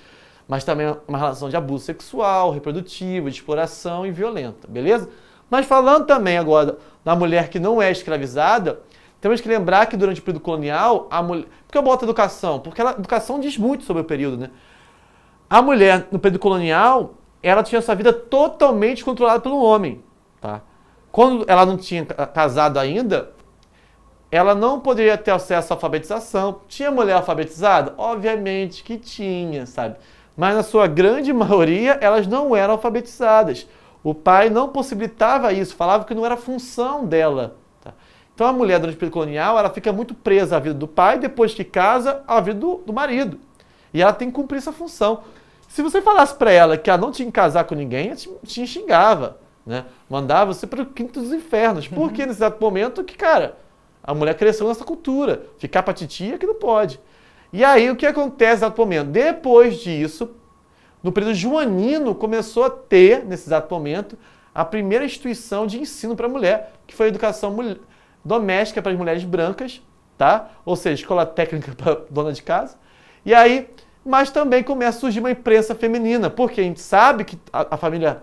mas também uma relação de abuso sexual, reprodutivo, de exploração e violenta, beleza? Mas falando também agora da mulher que não é escravizada, temos que lembrar que durante o período colonial, a mulher. Por que eu boto educação? Porque a educação diz muito sobre o período, né? A mulher, no período colonial, ela tinha sua vida totalmente controlada pelo homem, tá? Quando ela não tinha casado ainda, ela não poderia ter acesso à alfabetização. Tinha mulher alfabetizada? Obviamente que tinha, sabe? mas na sua grande maioria elas não eram alfabetizadas. O pai não possibilitava isso, falava que não era função dela. Tá? Então a mulher durante o período colonial ela fica muito presa à vida do pai, depois que casa, à vida do, do marido. E ela tem que cumprir essa função. Se você falasse para ela que ela não tinha que casar com ninguém, ela te, te xingava, né? Mandava você para o quinto dos infernos. Porque uhum. nesse exato momento que, cara, a mulher cresceu nessa cultura. Ficar para titia que não pode. E aí o que acontece nesse momento? Depois disso, no período joanino, começou a ter, nesse exato momento, a primeira instituição de ensino para mulher, que foi a educação doméstica para as mulheres brancas, tá? Ou seja, escola técnica para dona de casa. E aí, mas também começa a surgir uma imprensa feminina, porque a gente sabe que a, a família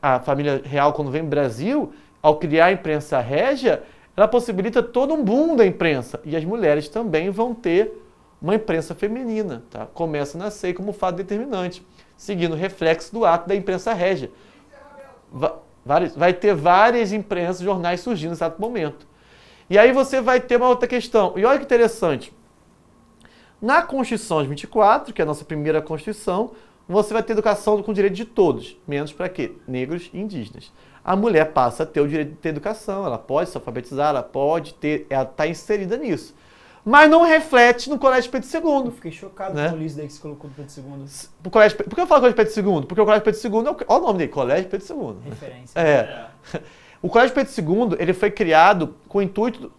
a família real quando vem Brasil, ao criar a imprensa régia, ela possibilita todo um boom da imprensa e as mulheres também vão ter uma imprensa feminina. Tá? Começa a nascer como fato determinante, seguindo o reflexo do ato da imprensa régia. Vai, vai ter várias imprensas, jornais surgindo nesse exato momento. E aí você vai ter uma outra questão. E olha que interessante. Na Constituição de 24, que é a nossa primeira Constituição, você vai ter educação com direito de todos, menos para quê? Negros e indígenas. A mulher passa a ter o direito de ter educação, ela pode se alfabetizar, ela pode ter, ela está inserida nisso mas não reflete no colégio Pedro II. Eu fiquei chocado né? com o Ulisses daí que você colocou do Pedro II. O colégio, por que eu falo colégio Pedro II? Porque o colégio Pedro II, é o, olha o nome dele, colégio Pedro II. Referência. É. é. O colégio Pedro II, ele foi criado com o intuito,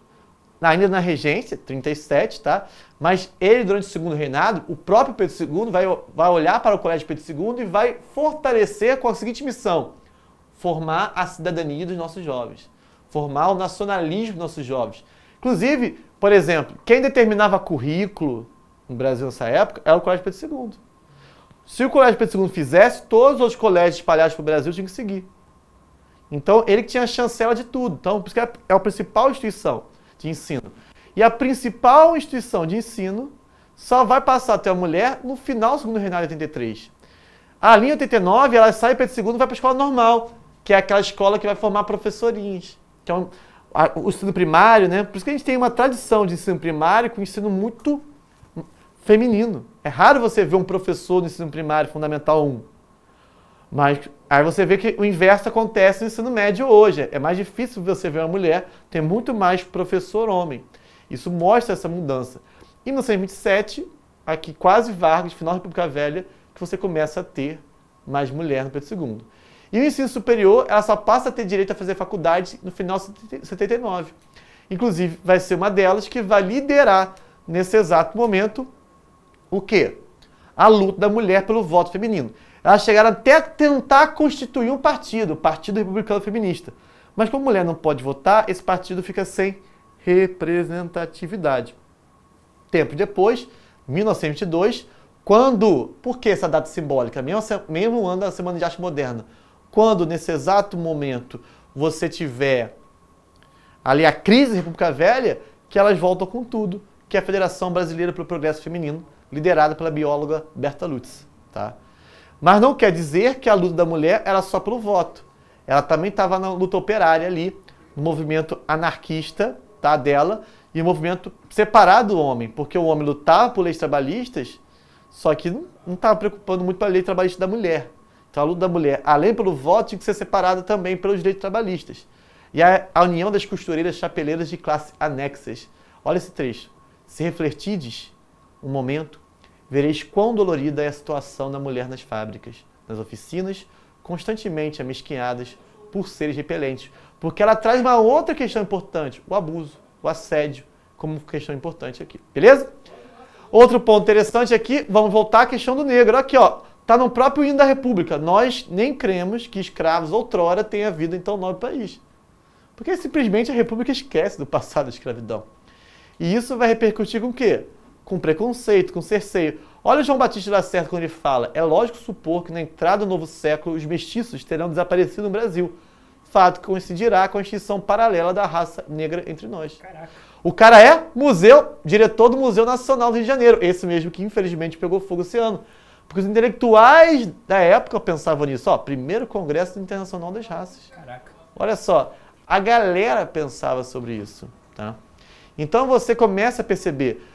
ainda na regência, 37, tá? Mas ele, durante o segundo reinado, o próprio Pedro II vai, vai olhar para o colégio Pedro II e vai fortalecer com a seguinte missão, formar a cidadania dos nossos jovens, formar o nacionalismo dos nossos jovens. Inclusive, por exemplo, quem determinava currículo no Brasil nessa época era o Colégio Pedro II. Se o Colégio Pedro II fizesse, todos os colégios espalhados para o Brasil tinham que seguir. Então, ele tinha a chancela de tudo. Então, por isso que é, é a principal instituição de ensino. E a principal instituição de ensino só vai passar até ter a mulher no final do segundo reinado de 83. A linha 89, ela sai para o segundo e vai para a escola normal, que é aquela escola que vai formar professorinhas. Que é um, o ensino primário, né? Por isso que a gente tem uma tradição de ensino primário com ensino muito feminino. É raro você ver um professor no ensino primário fundamental 1. Mas aí você vê que o inverso acontece no ensino médio hoje. É mais difícil você ver uma mulher, tem muito mais professor homem. Isso mostra essa mudança. Em 1927, aqui quase Vargas, final da República Velha, que você começa a ter mais mulher no Pedro II. E o ensino superior, ela só passa a ter direito a fazer faculdade no final de 79. Inclusive, vai ser uma delas que vai liderar, nesse exato momento, o quê? A luta da mulher pelo voto feminino. Elas chegaram até a tentar constituir um partido, o Partido Republicano Feminista. Mas como a mulher não pode votar, esse partido fica sem representatividade. Tempo depois, 1922, quando... Por que essa data simbólica? Mesmo, mesmo ano da Semana de Arte Moderna quando nesse exato momento você tiver ali a crise da República Velha, que elas voltam com tudo, que é a Federação Brasileira para o Progresso Feminino, liderada pela bióloga Berta Lutz, tá? Mas não quer dizer que a luta da mulher era só pelo voto. Ela também estava na luta operária ali, no movimento anarquista tá, dela e o movimento separado do homem, porque o homem lutava por leis trabalhistas, só que não estava preocupando muito a lei trabalhista da mulher. Então, a luta da mulher, além pelo voto, tinha que ser separada também pelos direitos trabalhistas. E a, a união das costureiras chapeleiras de classe anexas. Olha esse trecho. Se refletirdes um momento, vereis quão dolorida é a situação da mulher nas fábricas, nas oficinas, constantemente amesquinhadas por seres repelentes. Porque ela traz uma outra questão importante, o abuso, o assédio, como questão importante aqui. Beleza? Outro ponto interessante aqui, vamos voltar à questão do negro. Aqui, ó. Está no próprio hino da República. Nós nem cremos que escravos outrora tenham vida em tão nobre país. Porque simplesmente a República esquece do passado da escravidão. E isso vai repercutir com o quê? Com preconceito, com cerceio. Olha o João Batista da Serra quando ele fala: é lógico supor que na entrada do novo século os mestiços terão desaparecido no Brasil. Fato que coincidirá com a extinção paralela da raça negra entre nós. Caraca. O cara é museu, diretor do Museu Nacional do Rio de Janeiro, esse mesmo que infelizmente pegou fogo esse ano. Porque os intelectuais da época pensavam nisso. Ó, primeiro Congresso Internacional das Raças. Caraca. Olha só, a galera pensava sobre isso. Tá? Então você começa a perceber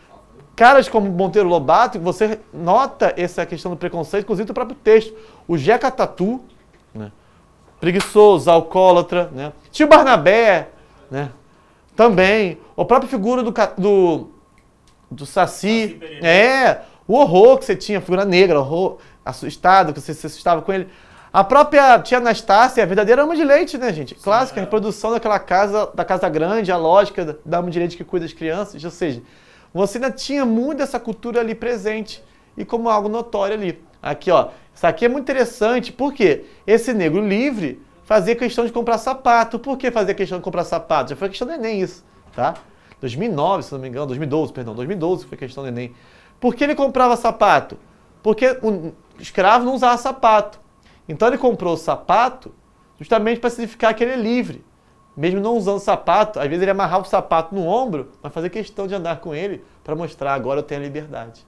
caras como Monteiro Lobato, você nota essa questão do preconceito, inclusive do próprio texto. O Jeca Tatu, né? preguiçoso, alcoólatra, né? tio Barnabé, né? também. O próprio figura do, do, do Saci, é, o horror que você tinha, figura negra, horror, assustado, que você se assustava com ele. A própria tia Anastácia, a verdadeira ama de leite, né, gente? Sim, Clássica, é. reprodução daquela casa, da casa grande, a lógica da ama de leite que cuida das crianças, ou seja, você ainda tinha muito dessa cultura ali presente e como algo notório ali. Aqui, ó, isso aqui é muito interessante, porque esse negro livre fazia questão de comprar sapato. Por que fazia questão de comprar sapato? Já foi questão do Enem isso, tá? 2009, se não me engano, 2012, perdão, 2012 foi questão do Enem. Por que ele comprava sapato? Porque o escravo não usava sapato. Então ele comprou o sapato justamente para significar que ele é livre. Mesmo não usando sapato, às vezes ele amarrava o sapato no ombro, mas fazia questão de andar com ele para mostrar agora eu tenho a liberdade.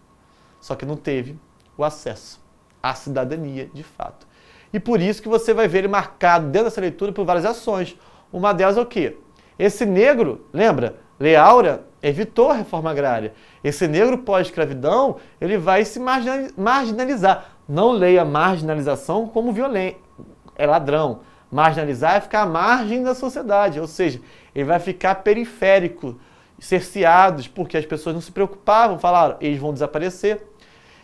Só que não teve o acesso à cidadania de fato. E por isso que você vai ver ele marcado dentro dessa leitura por várias ações. Uma delas é o quê? Esse negro, lembra? Leaura evitou a reforma agrária. Esse negro pós-escravidão, ele vai se marginalizar. Não leia marginalização como violento, é ladrão. Marginalizar é ficar à margem da sociedade, ou seja, ele vai ficar periférico, cerceados, porque as pessoas não se preocupavam, falaram, eles vão desaparecer.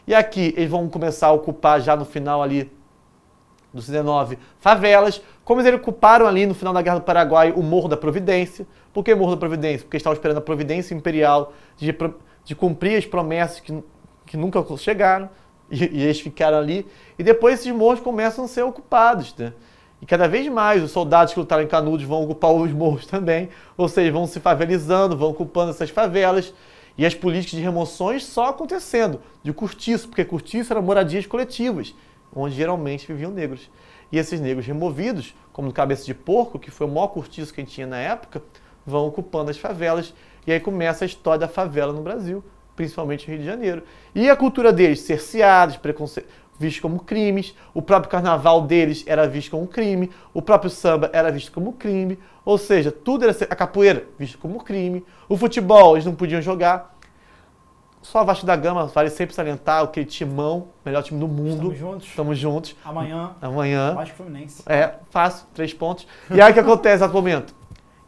E aqui eles vão começar a ocupar já no final ali dos 19 favelas, como eles ocuparam ali no final da Guerra do Paraguai o Morro da Providência. Por que Morro da Providência? Porque estavam esperando a providência imperial de, de cumprir as promessas que, que nunca chegaram, e, e, eles ficaram ali. E depois esses morros começam a ser ocupados, né? E cada vez mais os soldados que lutaram em Canudos vão ocupar os morros também, ou seja, vão se favelizando, vão ocupando essas favelas. E as políticas de remoções só acontecendo, de curtiço, porque curtiço eram moradias coletivas onde geralmente viviam negros. E esses negros removidos, como no Cabeça de Porco, que foi o maior cortiço que a gente tinha na época, vão ocupando as favelas. E aí começa a história da favela no Brasil, principalmente no Rio de Janeiro. E a cultura deles, cerceados, vistos como crimes, o próprio carnaval deles era visto como crime, o próprio samba era visto como crime, ou seja, tudo era a capoeira visto como crime, o futebol eles não podiam jogar. Só a Vasco da Gama, vale sempre salientar, o que timão, melhor time do mundo. Estamos juntos. Estamos juntos. Amanhã. Amanhã. Vasco Fluminense. É, fácil, três pontos. E aí o que acontece nesse momento?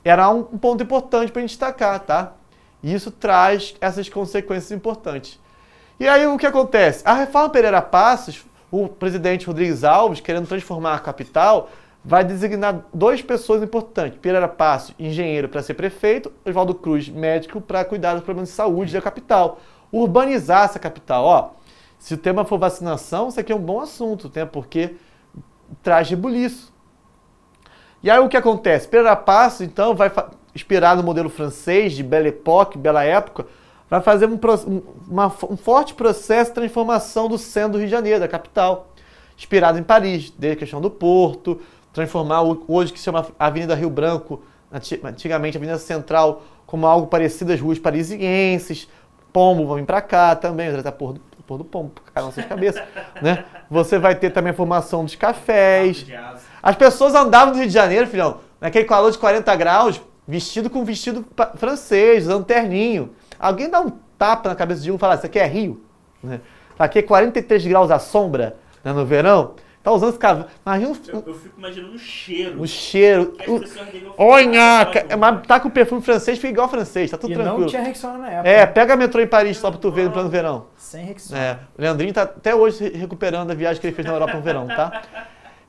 Era um, ponto importante para a gente destacar, tá? E isso traz essas consequências importantes. E aí o que acontece? A reforma Pereira Passos, o presidente Rodrigues Alves, querendo transformar a capital, vai designar duas pessoas importantes: Pereira Passos, engenheiro para ser prefeito, Oswaldo Cruz, médico para cuidar dos problemas de saúde da capital urbanizar essa capital. Ó, se o tema for vacinação, isso aqui é um bom assunto, né? porque traz rebuliço. E aí o que acontece? Pereira Passo, então, vai inspirar no modelo francês de Belle Époque, Bela Época, vai fazer um, uma, um forte processo de transformação do centro do Rio de Janeiro, da capital, inspirado em Paris, desde a questão do porto, transformar hoje que se chama Avenida Rio Branco, antigamente Avenida Central, como algo parecido às ruas parisienses, pombo vão vir para cá também, vai tratar porra do, porra do pombo, cai na sua cabeça, né? Você vai ter também a formação dos cafés. Ah, As pessoas andavam no Rio de Janeiro, filhão, naquele calor de 40 graus, vestido com vestido francês, usando terninho. Alguém dá um tapa na cabeça de um e fala, isso aqui é Rio, né? Tá aqui é 43 graus à sombra né, no verão. Tá usando esse cavalo Imagina eu, eu, fico imaginando o cheiro. O cheiro. Que o... Olha! Mas tá com o perfume francês, fica igual francês, tá tudo e tranquilo. Não tinha Rexona na época. É, pega metrô em Paris só pra tu ver no plano verão. Sem Rexona. É. O Leandrinho tá até hoje recuperando a viagem que ele fez na Europa no verão, tá?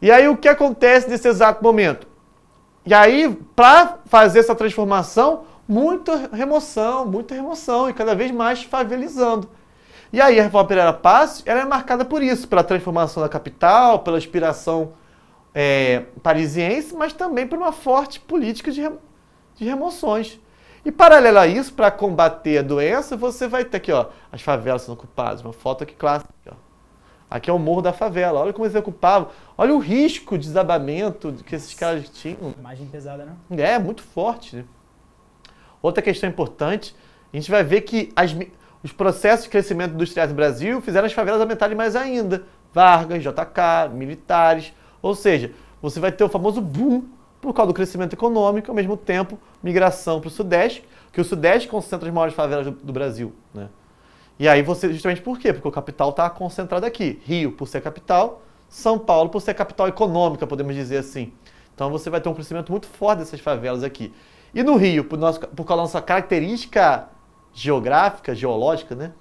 E aí o que acontece nesse exato momento? E aí, para fazer essa transformação, muita remoção, muita remoção e cada vez mais favelizando. E aí a reforma Pereira Passos ela é marcada por isso, pela transformação da capital, pela inspiração é, parisiense, mas também por uma forte política de, de remoções. E paralelo a isso, para combater a doença, você vai ter aqui, ó, as favelas sendo ocupadas, uma foto aqui clássica. Ó. Aqui é o morro da favela, olha como eles ocupavam, olha o risco de desabamento que esses caras tinham. Imagem pesada, né? É, muito forte. Outra questão importante, a gente vai ver que as, os processos de crescimento industriais do Brasil fizeram as favelas aumentarem mais ainda. Vargas, JK, militares. Ou seja, você vai ter o famoso boom por causa do crescimento econômico, ao mesmo tempo, migração para o Sudeste, que o Sudeste concentra as maiores favelas do, Brasil. Né? E aí você, justamente por quê? Porque o capital está concentrado aqui. Rio, por ser capital, São Paulo, por ser capital econômica, podemos dizer assim. Então você vai ter um crescimento muito forte dessas favelas aqui. E no Rio, por, nosso, por causa da nossa característica geográfica, geológica, né?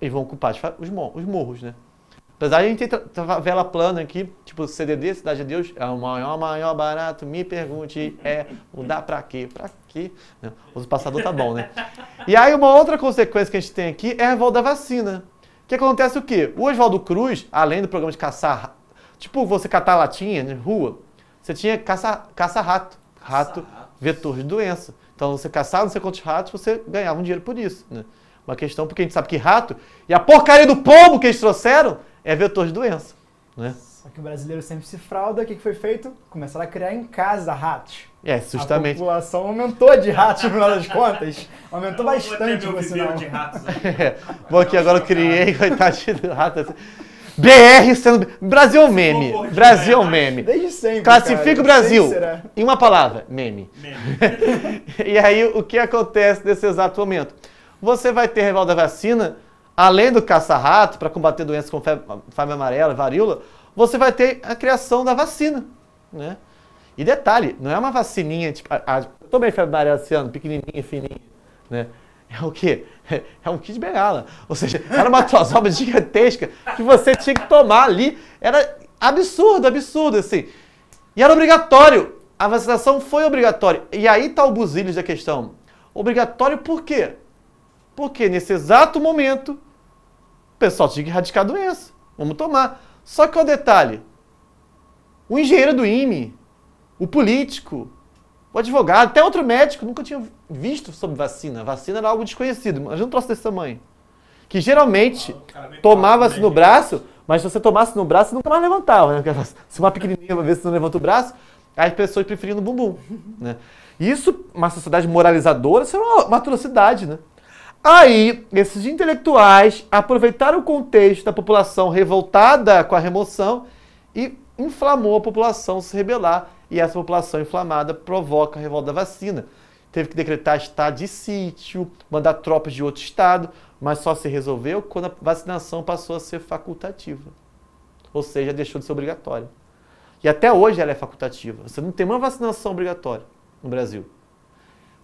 Eles vão ocupar os, os morros, né? Apesar de a gente ter favela plana aqui, tipo CDD, Cidade de Deus, é o maior, maior barato, me pergunte, é mudar pra quê? Pra quê? Não, o passador tá bom, né? E aí uma outra consequência que a gente tem aqui é a revolta da vacina. Que acontece o quê? O Oswaldo Cruz, além do programa de caçar, tipo você catar latinha na rua, você tinha caça-rato, caça rato, rato vetor de doença. Então, você caçava, não sei quantos ratos, você ganhava um dinheiro por isso. Né? Uma questão, porque a gente sabe que rato e a porcaria do pombo que eles trouxeram é vetor de doença. Né? Só que o brasileiro sempre se frauda. O que foi feito? Começaram a criar em casa ratos. É, justamente. A população aumentou de ratos, no final das contas. Aumentou eu bastante, vou ter meu de ratos. É. Bom, aqui agora eu criei, coitado de rato. Assim. BR sendo. Brasil meme. Brasil é. é meme. Desde sempre. Classifica cara, o Brasil. em uma palavra: meme. meme. e aí, o que acontece nesse exato momento? Você vai ter rival da vacina, além do caça-rato, para combater doenças como febre amarela, varíola, você vai ter a criação da vacina. Né? E detalhe: não é uma vacininha tipo. A, a, tomei febre amarela esse ano, pequenininha, fininha. Né? é o quê? É um kit de bengala. Ou seja, era uma tosoba gigantesca que você tinha que tomar ali. Era absurdo, absurdo, assim. E era obrigatório. A vacinação foi obrigatória. E aí está o buzilho da questão. Obrigatório por quê? Porque nesse exato momento, o pessoal tinha que erradicar a doença. Vamos tomar. Só que o detalhe, o engenheiro do IME, o político, o advogado, até outro médico, nunca tinha visto sobre vacina. Vacina era algo desconhecido, mas eu não trouxe desse tamanho. Que geralmente ah, tomava-se no né, braço, mas se você tomasse no braço, nunca mais levantava. Né? Se uma pequenininha vai ver se não levanta o braço, as pessoas preferiam no bumbum. Né? Isso, uma sociedade moralizadora, isso era é uma, uma atrocidade, né? Aí, esses intelectuais aproveitaram o contexto da população revoltada com a remoção e inflamou a população a se rebelar e essa população inflamada provoca a revolta da vacina. Teve que decretar estado de sítio, mandar tropas de outro estado, mas só se resolveu quando a vacinação passou a ser facultativa. Ou seja, deixou de ser obrigatória. E até hoje ela é facultativa. Você não tem uma vacinação obrigatória no Brasil.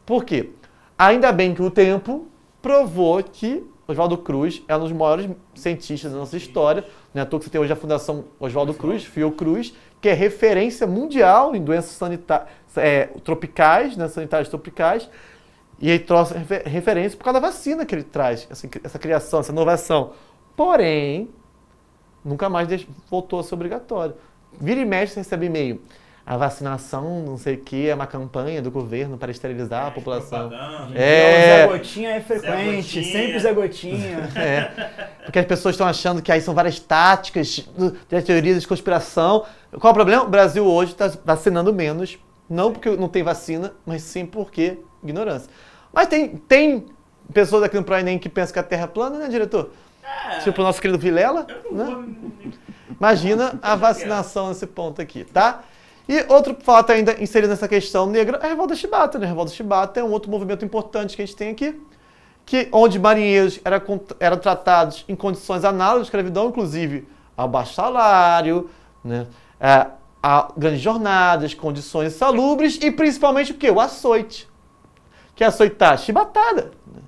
Por quê? Ainda bem que o tempo provou que Oswaldo Cruz é um dos maiores cientistas da nossa história. Não é à toa que você tem hoje a Fundação Oswaldo Cruz, Fiocruz, que é referência mundial em doenças sanitárias, é, tropicais, né, sanitárias tropicais, e ele trouxe referência por causa da vacina que ele traz, essa, essa criação, essa inovação. Porém, nunca mais deixou, voltou a ser obrigatório. Vira e mexe, você recebe e-mail. A vacinação, não sei o que, é uma campanha do governo para esterilizar é, a população. É. é, Zé Gotinha é frequente, Zé Gotinha. sempre Zé Gotinha. é. Porque as pessoas estão achando que aí são várias táticas, teorias de conspiração. Qual o problema? O Brasil hoje está vacinando menos. Não porque não tem vacina, mas sim porque ignorância. Mas tem, tem pessoas aqui no ProEnem que pensam que a Terra é plana, né, diretor? É. Tipo o nosso querido Vilela. Né? Imagina a vacinação nesse ponto aqui, tá? E outro fato ainda inserido nessa questão negra é a Revolta Chibata. Né? A Revolta Chibata é um outro movimento importante que a gente tem aqui que onde marinheiros eram, eram tratados em condições análogas à escravidão, inclusive a baixo salário, né? a, a grandes jornadas, condições salubres e principalmente o que? O açoite. Que é açoitar chibatada. Né?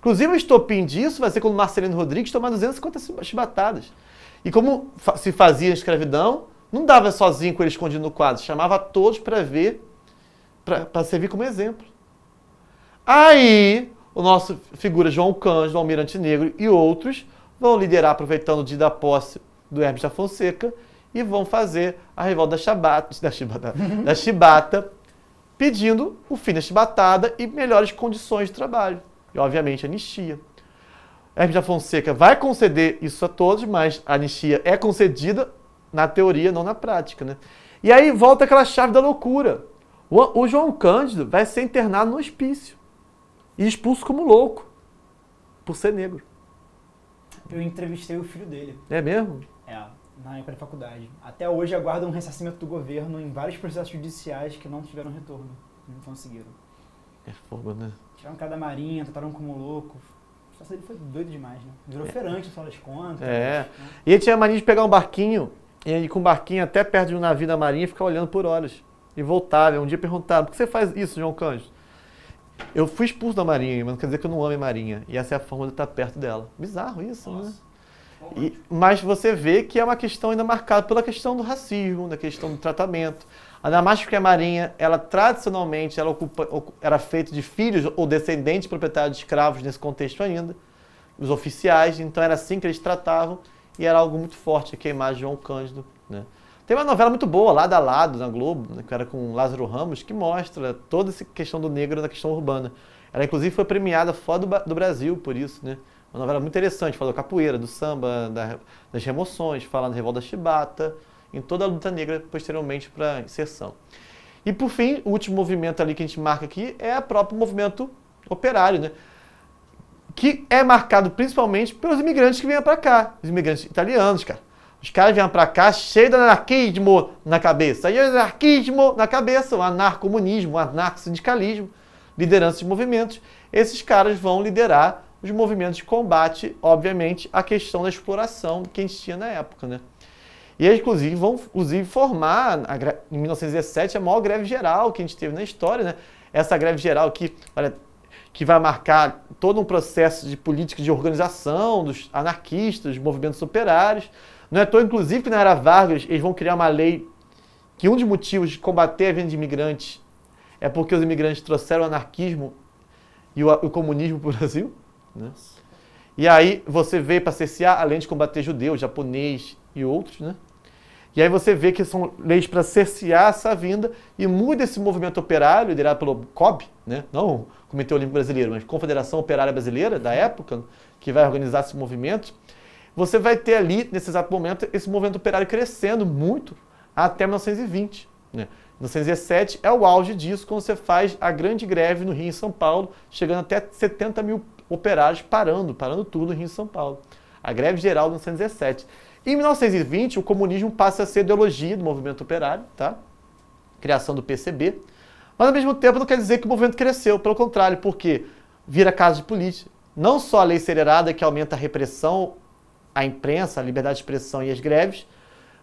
Inclusive o estopim disso vai ser quando Marcelino Rodrigues tomar 250 chibatadas. E como se fazia a escravidão, não dava sozinho com ele escondido no quadro, chamava todos para ver, para servir como exemplo. Aí o nosso figura João Cândido, Almirante Negro e outros vão liderar aproveitando o dia da posse do Hermes da Fonseca e vão fazer a revolta da Chibata, da Chibata, da Chibata pedindo o fim da chibatada e melhores condições de trabalho. E, obviamente, anistia. Hermes da Fonseca vai conceder isso a todos, mas a anistia é concedida na teoria, não na prática. Né? E aí volta aquela chave da loucura. O, o João Cândido vai ser internado no hospício e expulso como louco por ser negro. Eu entrevistei o filho dele. É mesmo? É, na época da faculdade Até hoje aguarda um ressarcimento do governo em vários processos judiciais que não tiveram retorno, não conseguiram. É fogo, né? Tiraram cara da marinha, trataram como louco. O processo dele foi doido demais, né? Virou é. ferante, no final das contas. É. Né? E ele tinha a mania de pegar um barquinho, e ir com o barquinho até perto de um navio da marinha, e ficar olhando por horas. E voltava. Um dia perguntaram, por que você faz isso, João Cândido? Eu fui expulso da Marinha, mas não quer dizer que eu não ame Marinha. E essa é a forma de estar perto dela. Bizarro isso, né? Nossa. né? E, mas você vê que é uma questão ainda marcada pela questão do racismo, da questão do tratamento. Ainda mais porque a Marinha, ela tradicionalmente ela ocupa, era feita de filhos ou descendentes de proprietários de escravos nesse contexto ainda, os oficiais, então era assim que eles tratavam e era algo muito forte, que a imagem de João Cândido. Né? Tem uma novela muito boa, Lado a Lado, na Globo, que era com Lázaro Ramos, que mostra toda essa questão do negro na questão urbana. Ela, inclusive, foi premiada fora do, do Brasil por isso, né? Uma novela muito interessante, fala do capoeira, do samba, da, das remoções, fala da Revolta Chibata, em toda a luta negra posteriormente para inserção. E, por fim, o último movimento ali que a gente marca aqui é o próprio movimento operário, né? que é marcado principalmente pelos imigrantes que vêm para cá, os imigrantes italianos, cara. Os caras vieram para cá cheio de anarquismo na cabeça. E anarquismo na cabeça, o anarcomunismo, o anarcosindicalismo, liderança de movimentos. Esses caras vão liderar os movimentos de combate, obviamente, à questão da exploração que a gente tinha na época, né? E eles, inclusive, vão inclusive, formar, em 1917, a maior greve geral que a gente teve na história, né? Essa greve geral que, olha, que vai marcar todo um processo de política de organização dos anarquistas, dos movimentos operários. Não é tão, inclusive, que na era Vargas eles vão criar uma lei que um dos motivos de combater a venda de imigrantes é porque os imigrantes trouxeram o anarquismo e o, o comunismo para o Brasil. Né? E aí você vê para cercear, além de combater judeu, japonês e outros, né? E aí você vê que são leis para cercear essa vinda e muda esse movimento operário liderado pelo COB, né? não o Comitê Olímpico Brasileiro, mas Confederação Operária Brasileira da época, que vai organizar esse movimento você vai ter ali, nesse exato momento, esse movimento operário crescendo muito até 1920. Né? 1917 é o auge disso, quando você faz a grande greve no Rio e São Paulo, chegando até 70 mil operários parando, parando tudo no Rio e São Paulo. A greve geral de 1917. Em 1920, o comunismo passa a ser ideologia do movimento operário, tá? criação do PCB, mas ao mesmo tempo não quer dizer que o movimento cresceu, pelo contrário, porque vira caso de política. Não só a lei acelerada que aumenta a repressão a imprensa, a liberdade de expressão e as greves,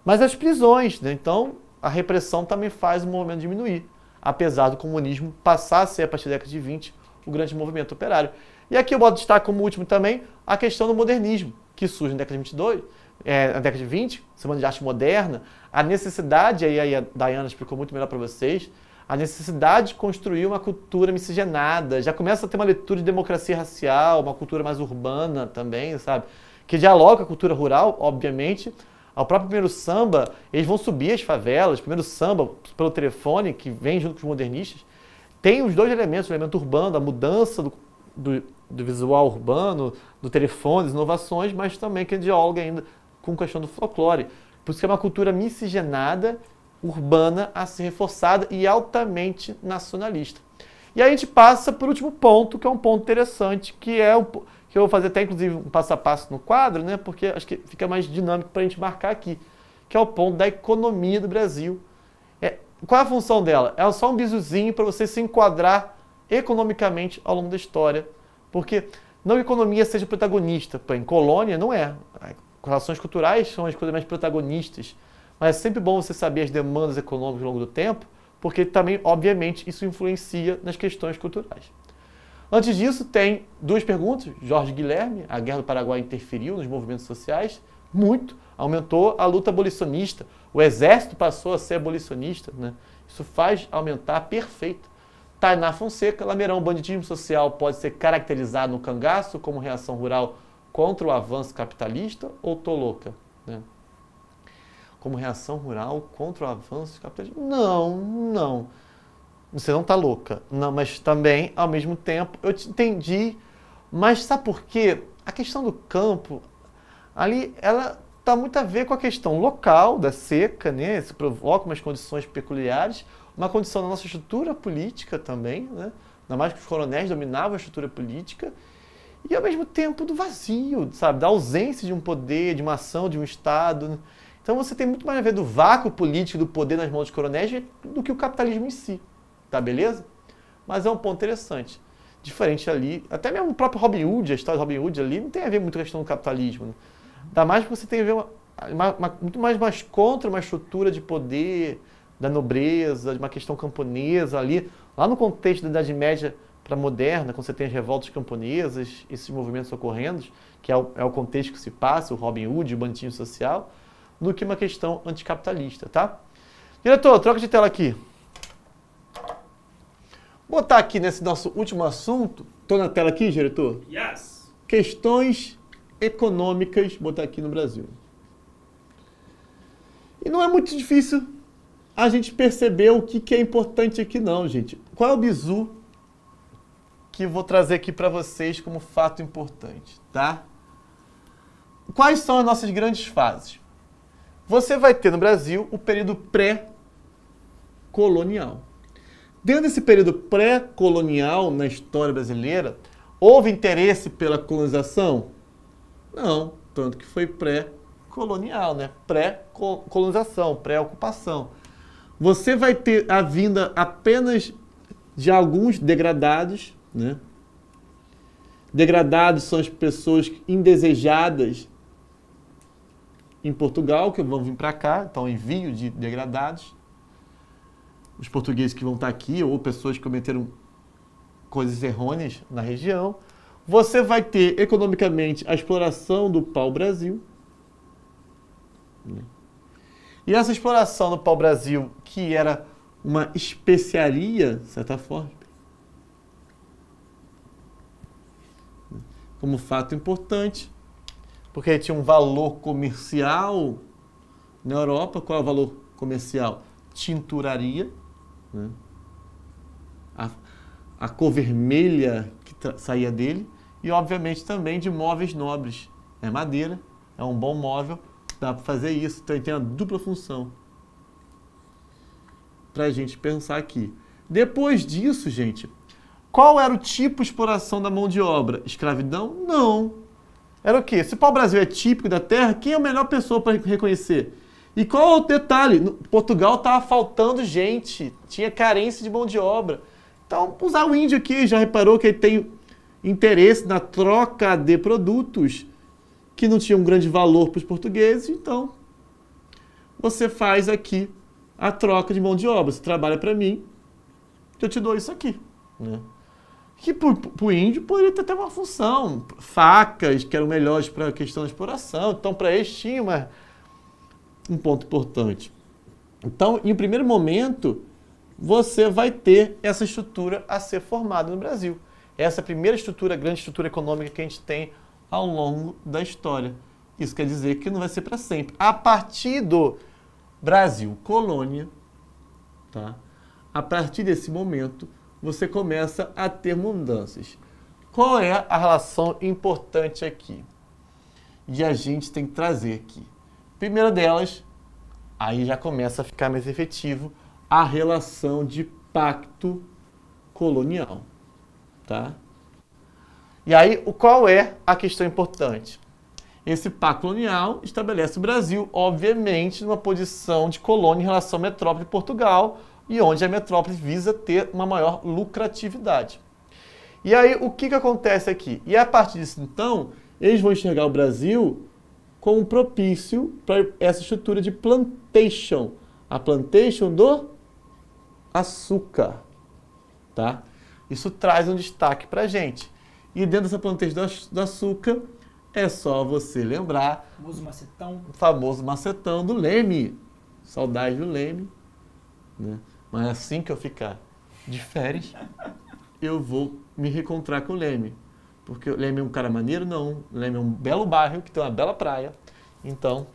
mas as prisões. Né? Então, a repressão também faz o movimento diminuir, apesar do comunismo passar a ser, a partir da década de 20, o grande movimento operário. E aqui eu boto destaque como último também a questão do modernismo, que surge na década de 22, é, eh, na década de 20, Semana de Arte Moderna, a necessidade, aí a Dayana explicou muito melhor para vocês, a necessidade de construir uma cultura miscigenada. Já começa a ter uma leitura de democracia racial, uma cultura mais urbana também, sabe? que dialoga com a cultura rural, obviamente. Ao próprio primeiro samba, eles vão subir as favelas, primeiro samba pelo telefone, que vem junto com os modernistas. Tem os dois elementos, o elemento urbano, a mudança do, do, do visual urbano, do telefone, as inovações, mas também que dialoga ainda com a questão do folclore. Por isso que é uma cultura miscigenada, urbana, a ser reforçada e altamente nacionalista. E aí a gente passa para o último ponto, que é um ponto interessante, que é o que eu vou fazer até inclusive um passo a passo no quadro, né? Porque acho que fica mais dinâmico para a gente marcar aqui, que é o ponto da economia do Brasil. É, qual é a função dela? É só um bizuzinho para você se enquadrar economicamente ao longo da história, porque não a economia seja protagonista, em colônia não é. Relações culturais são as coisas mais protagonistas, mas é sempre bom você saber as demandas econômicas ao longo do tempo, porque também, obviamente, isso influencia nas questões culturais. Antes disso, tem duas perguntas. Jorge Guilherme, a guerra do Paraguai interferiu nos movimentos sociais? Muito. Aumentou a luta abolicionista. O exército passou a ser abolicionista. Né? Isso faz aumentar perfeito. Tainá Fonseca, Lameirão, o banditismo social pode ser caracterizado no cangaço como reação rural contra o avanço capitalista ou tô louca? Né? Como reação rural contra o avanço capitalista? Não, não. Você não está louca. Não, mas também, ao mesmo tempo, eu te entendi. Mas sabe por quê? A questão do campo, ali, ela está muito a ver com a questão local da seca, né? Isso provoca umas condições peculiares, uma condição da nossa estrutura política também, né? Ainda mais que os coronéis dominavam a estrutura política e ao mesmo tempo do vazio, sabe, da ausência de um poder, de uma ação, de um Estado. Né? Então você tem muito mais a ver do vácuo político do poder nas mãos dos coronéis do que o capitalismo em si. Tá beleza? Mas é um ponto interessante. Diferente ali, até mesmo o próprio Robin Hood, a história do Robin Hood ali, não tem a ver muito com a questão do capitalismo. Né? Ainda mais porque você tem a ver uma, uma, uma, muito mais, mais contra uma estrutura de poder, da nobreza, de uma questão camponesa ali. Lá no contexto da Idade Média para moderna, quando você tem as revoltas camponesas, esses movimentos ocorrendo, que é o, é o contexto que se passa, o Robin Hood, o bandido social, do que uma questão anticapitalista, tá? Diretor, troca de tela aqui. Botar aqui nesse nosso último assunto. Estou na tela aqui, diretor? Yes. Questões econômicas, botar aqui no Brasil. E não é muito difícil a gente perceber o que, que é importante aqui, não, gente. Qual é o bizu que vou trazer aqui para vocês como fato importante, tá? Quais são as nossas grandes fases? Você vai ter no Brasil o período pré-colonial. Dentro desse período pré-colonial na história brasileira, houve interesse pela colonização? Não, tanto que foi pré-colonial, né? Pré-colonização, pré-ocupação. Você vai ter a vinda apenas de alguns degradados, né? Degradados são as pessoas indesejadas em Portugal que vão vir para cá, então envio de degradados os portugueses que vão estar aqui ou pessoas que cometeram coisas errôneas na região. Você vai ter economicamente a exploração do pau-brasil. Né? E essa exploração do pau-brasil, que era uma especiaria, de certa forma, como fato importante, porque tinha um valor comercial na Europa. Qual é o valor comercial? Tinturaria. Né? A, a cor vermelha que saía dele e, obviamente, também de móveis nobres. É madeira, é um bom móvel, dá para fazer isso, então ele tem a dupla função. Para a gente pensar aqui. Depois disso, gente, qual era o tipo de exploração da mão de obra? Escravidão? Não. Era o quê? Se o pau-brasil é típico da terra, quem é a melhor pessoa para reconhecer? E qual é o detalhe? No, Portugal estava faltando gente, tinha carência de mão de obra. Então, usar o índio aqui, já reparou que ele tem interesse na troca de produtos que não tinham um grande valor para os portugueses, então você faz aqui a troca de mão de obra. Você trabalha para mim, eu te dou isso aqui. Né? Que para o índio poderia ter até uma função. Facas, que eram melhores para a questão da exploração, então para eles tinha uma um ponto importante. Então, em um primeiro momento, você vai ter essa estrutura a ser formada no Brasil. Essa é primeira estrutura, grande estrutura econômica que a gente tem ao longo da história. Isso quer dizer que não vai ser para sempre. A partir do Brasil colônia, tá? a partir desse momento, você começa a ter mudanças. Qual é a relação importante aqui? E a gente tem que trazer aqui. Primeira delas, aí já começa a ficar mais efetivo a relação de pacto colonial, tá? E aí, qual é a questão importante? Esse pacto colonial estabelece o Brasil, obviamente, numa posição de colônia em relação à metrópole de Portugal e onde a metrópole visa ter uma maior lucratividade. E aí, o que, que acontece aqui? E a partir disso, então, eles vão enxergar o Brasil como propício para essa estrutura de plantation, a plantation do açúcar, tá? Isso traz um destaque para a gente. E dentro dessa plantation do açúcar, é só você lembrar... O famoso macetão. O famoso macetão do Leme. Saudade do Leme. Né? Mas assim que eu ficar de férias, eu vou me reencontrar com o Leme. Porque Leme é um cara maneiro? Não. Leme é um belo bairro que tem uma bela praia. Então,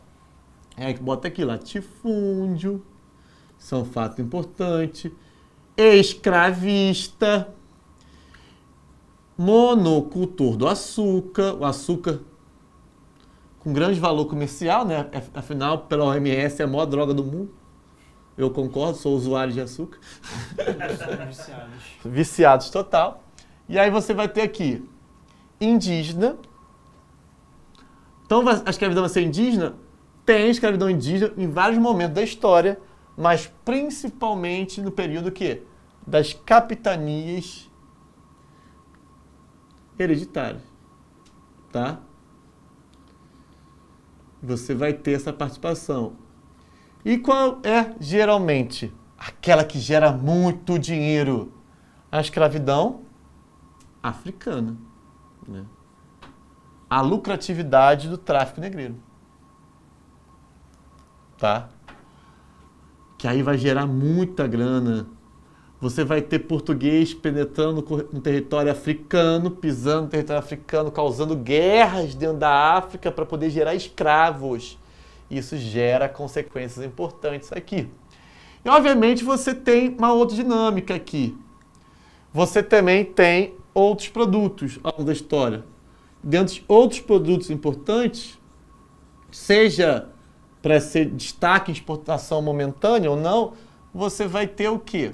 é que bota aqui latifúndio, são fato importante, escravista, monocultor do açúcar, o açúcar com grande valor comercial, né? É, afinal, pela OMS é a maior droga do mundo. Eu concordo, sou usuário de açúcar. Viciados. Viciados total. E aí você vai ter aqui indígena. Então a escravidão vai ser indígena? Tem escravidão indígena em vários momentos da história, mas principalmente no período que? Das capitanias hereditárias. Tá? Você vai ter essa participação. E qual é geralmente? Aquela que gera muito dinheiro. A escravidão africana né? a lucratividade do tráfico negreiro. Tá? Que aí vai gerar muita grana. Você vai ter português penetrando no território africano, pisando no território africano, causando guerras dentro da África para poder gerar escravos. Isso gera consequências importantes aqui. E obviamente você tem uma outra dinâmica aqui. Você também tem outros produtos ao longo da história. dentre outros produtos importantes, seja para ser destaque em exportação momentânea ou não, você vai ter o quê?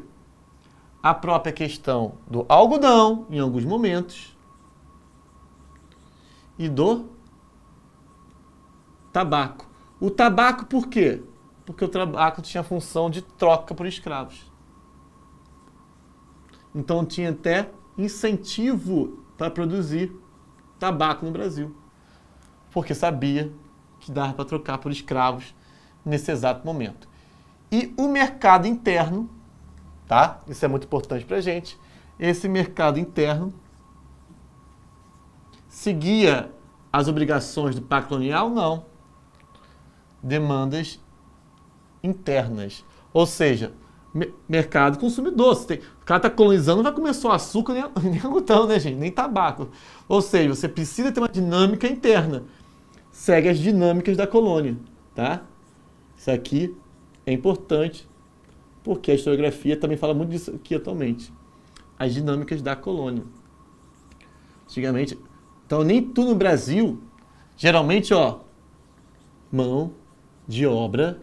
A própria questão do algodão, em alguns momentos, e do tabaco. O tabaco por quê? Porque o tabaco tinha a função de troca por escravos. Então tinha até incentivo para produzir tabaco no Brasil, porque sabia que dava para trocar por escravos nesse exato momento. E o mercado interno, tá? Isso é muito importante para a gente. Esse mercado interno seguia as obrigações do pacto colonial? Não. Demandas internas. Ou seja, mercado consumidor. Você tem o cara tá colonizando, não vai comer só açúcar nem, nem algodão, é né, gente? Nem tabaco. Ou seja, você precisa ter uma dinâmica interna. Segue as dinâmicas da colônia, tá? Isso aqui é importante, porque a historiografia também fala muito disso aqui atualmente. As dinâmicas da colônia. Antigamente, então nem tudo no Brasil, geralmente, ó, mão de obra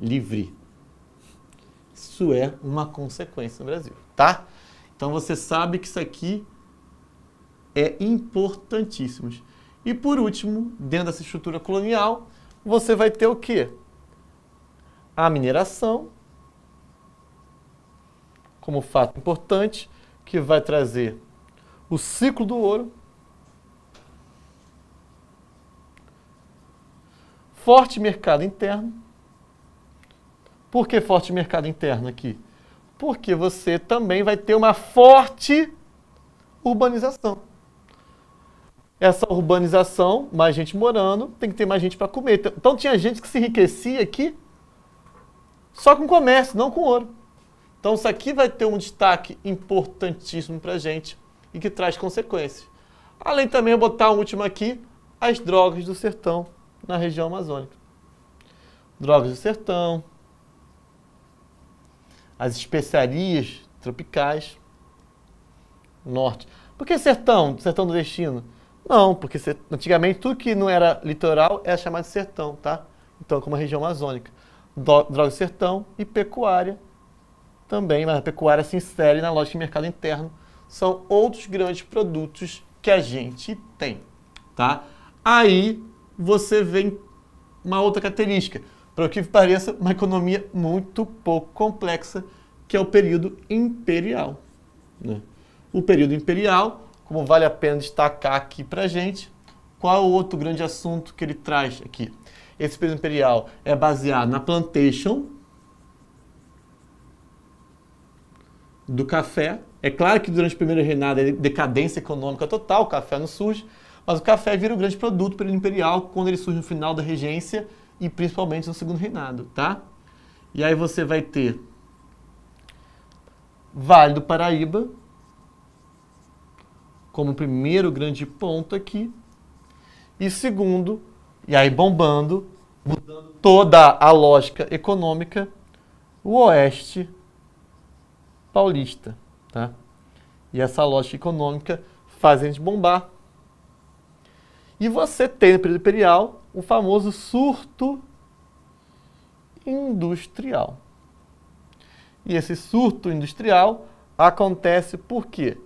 livre isso é uma consequência no Brasil, tá? Então você sabe que isso aqui é importantíssimo. E por último, dentro dessa estrutura colonial, você vai ter o quê? A mineração, como fato importante, que vai trazer o ciclo do ouro, forte mercado interno, por que forte mercado interno aqui? Porque você também vai ter uma forte urbanização. Essa urbanização, mais gente morando, tem que ter mais gente para comer. Então, então tinha gente que se enriquecia aqui só com comércio, não com ouro. Então isso aqui vai ter um destaque importantíssimo para a gente e que traz consequências. Além também, eu botar o último aqui, as drogas do sertão na região amazônica. Drogas do sertão, as especiarias tropicais, norte. Por que sertão, sertão do destino? Não, porque antigamente tudo que não era litoral era chamado de sertão, tá? Então, é como a região amazônica. Droga sertão e pecuária também, mas a pecuária se insere na lógica de mercado interno. São outros grandes produtos que a gente tem, tá? Aí você vem uma outra característica para o que pareça, uma economia muito pouco complexa, que é o período imperial. Né? O período imperial, como vale a pena destacar aqui para gente, qual o outro grande assunto que ele traz aqui? Esse período imperial é baseado na plantation do café. É claro que durante o primeiro reinado é decadência econômica total, o café não surge, mas o café vira o grande produto do período imperial quando ele surge no final da regência e principalmente no segundo reinado, tá? E aí você vai ter Vale do Paraíba como primeiro grande ponto aqui e segundo, e aí bombando, mudando toda a lógica econômica, o Oeste Paulista, tá? E essa lógica econômica faz a gente bombar. E você tem no período imperial o famoso surto industrial. E esse surto industrial acontece por quê?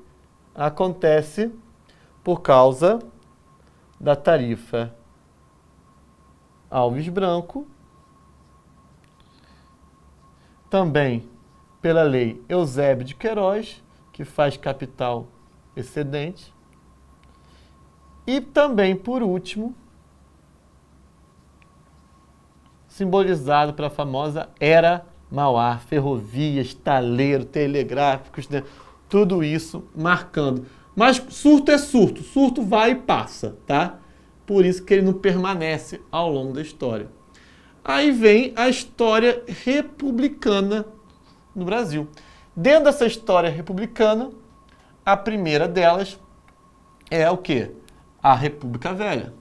Acontece por causa da tarifa Alves Branco, também pela lei Eusébio de Queiroz, que faz capital excedente, e também, por último, simbolizado pela famosa Era Mauá, ferrovias, taleiro, telegráficos, né? tudo isso marcando. Mas surto é surto, surto vai e passa, tá? Por isso que ele não permanece ao longo da história. Aí vem a história republicana no Brasil. Dentro dessa história republicana, a primeira delas é o que? A República Velha.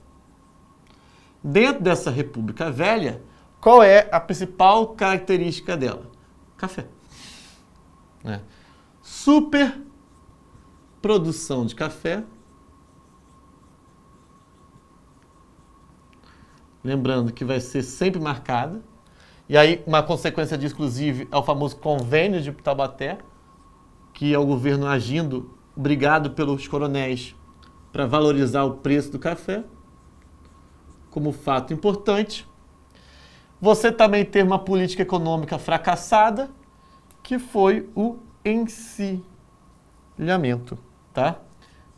Dentro dessa República Velha, qual é a principal característica dela? Café. É. Super produção de café. Lembrando que vai ser sempre marcada. E aí, uma consequência disso, inclusive, é o famoso convênio de Taubaté, que é o governo agindo, obrigado pelos coronéis, para valorizar o preço do café, como fato importante. Você também ter uma política econômica fracassada, que foi o encilhamento, tá?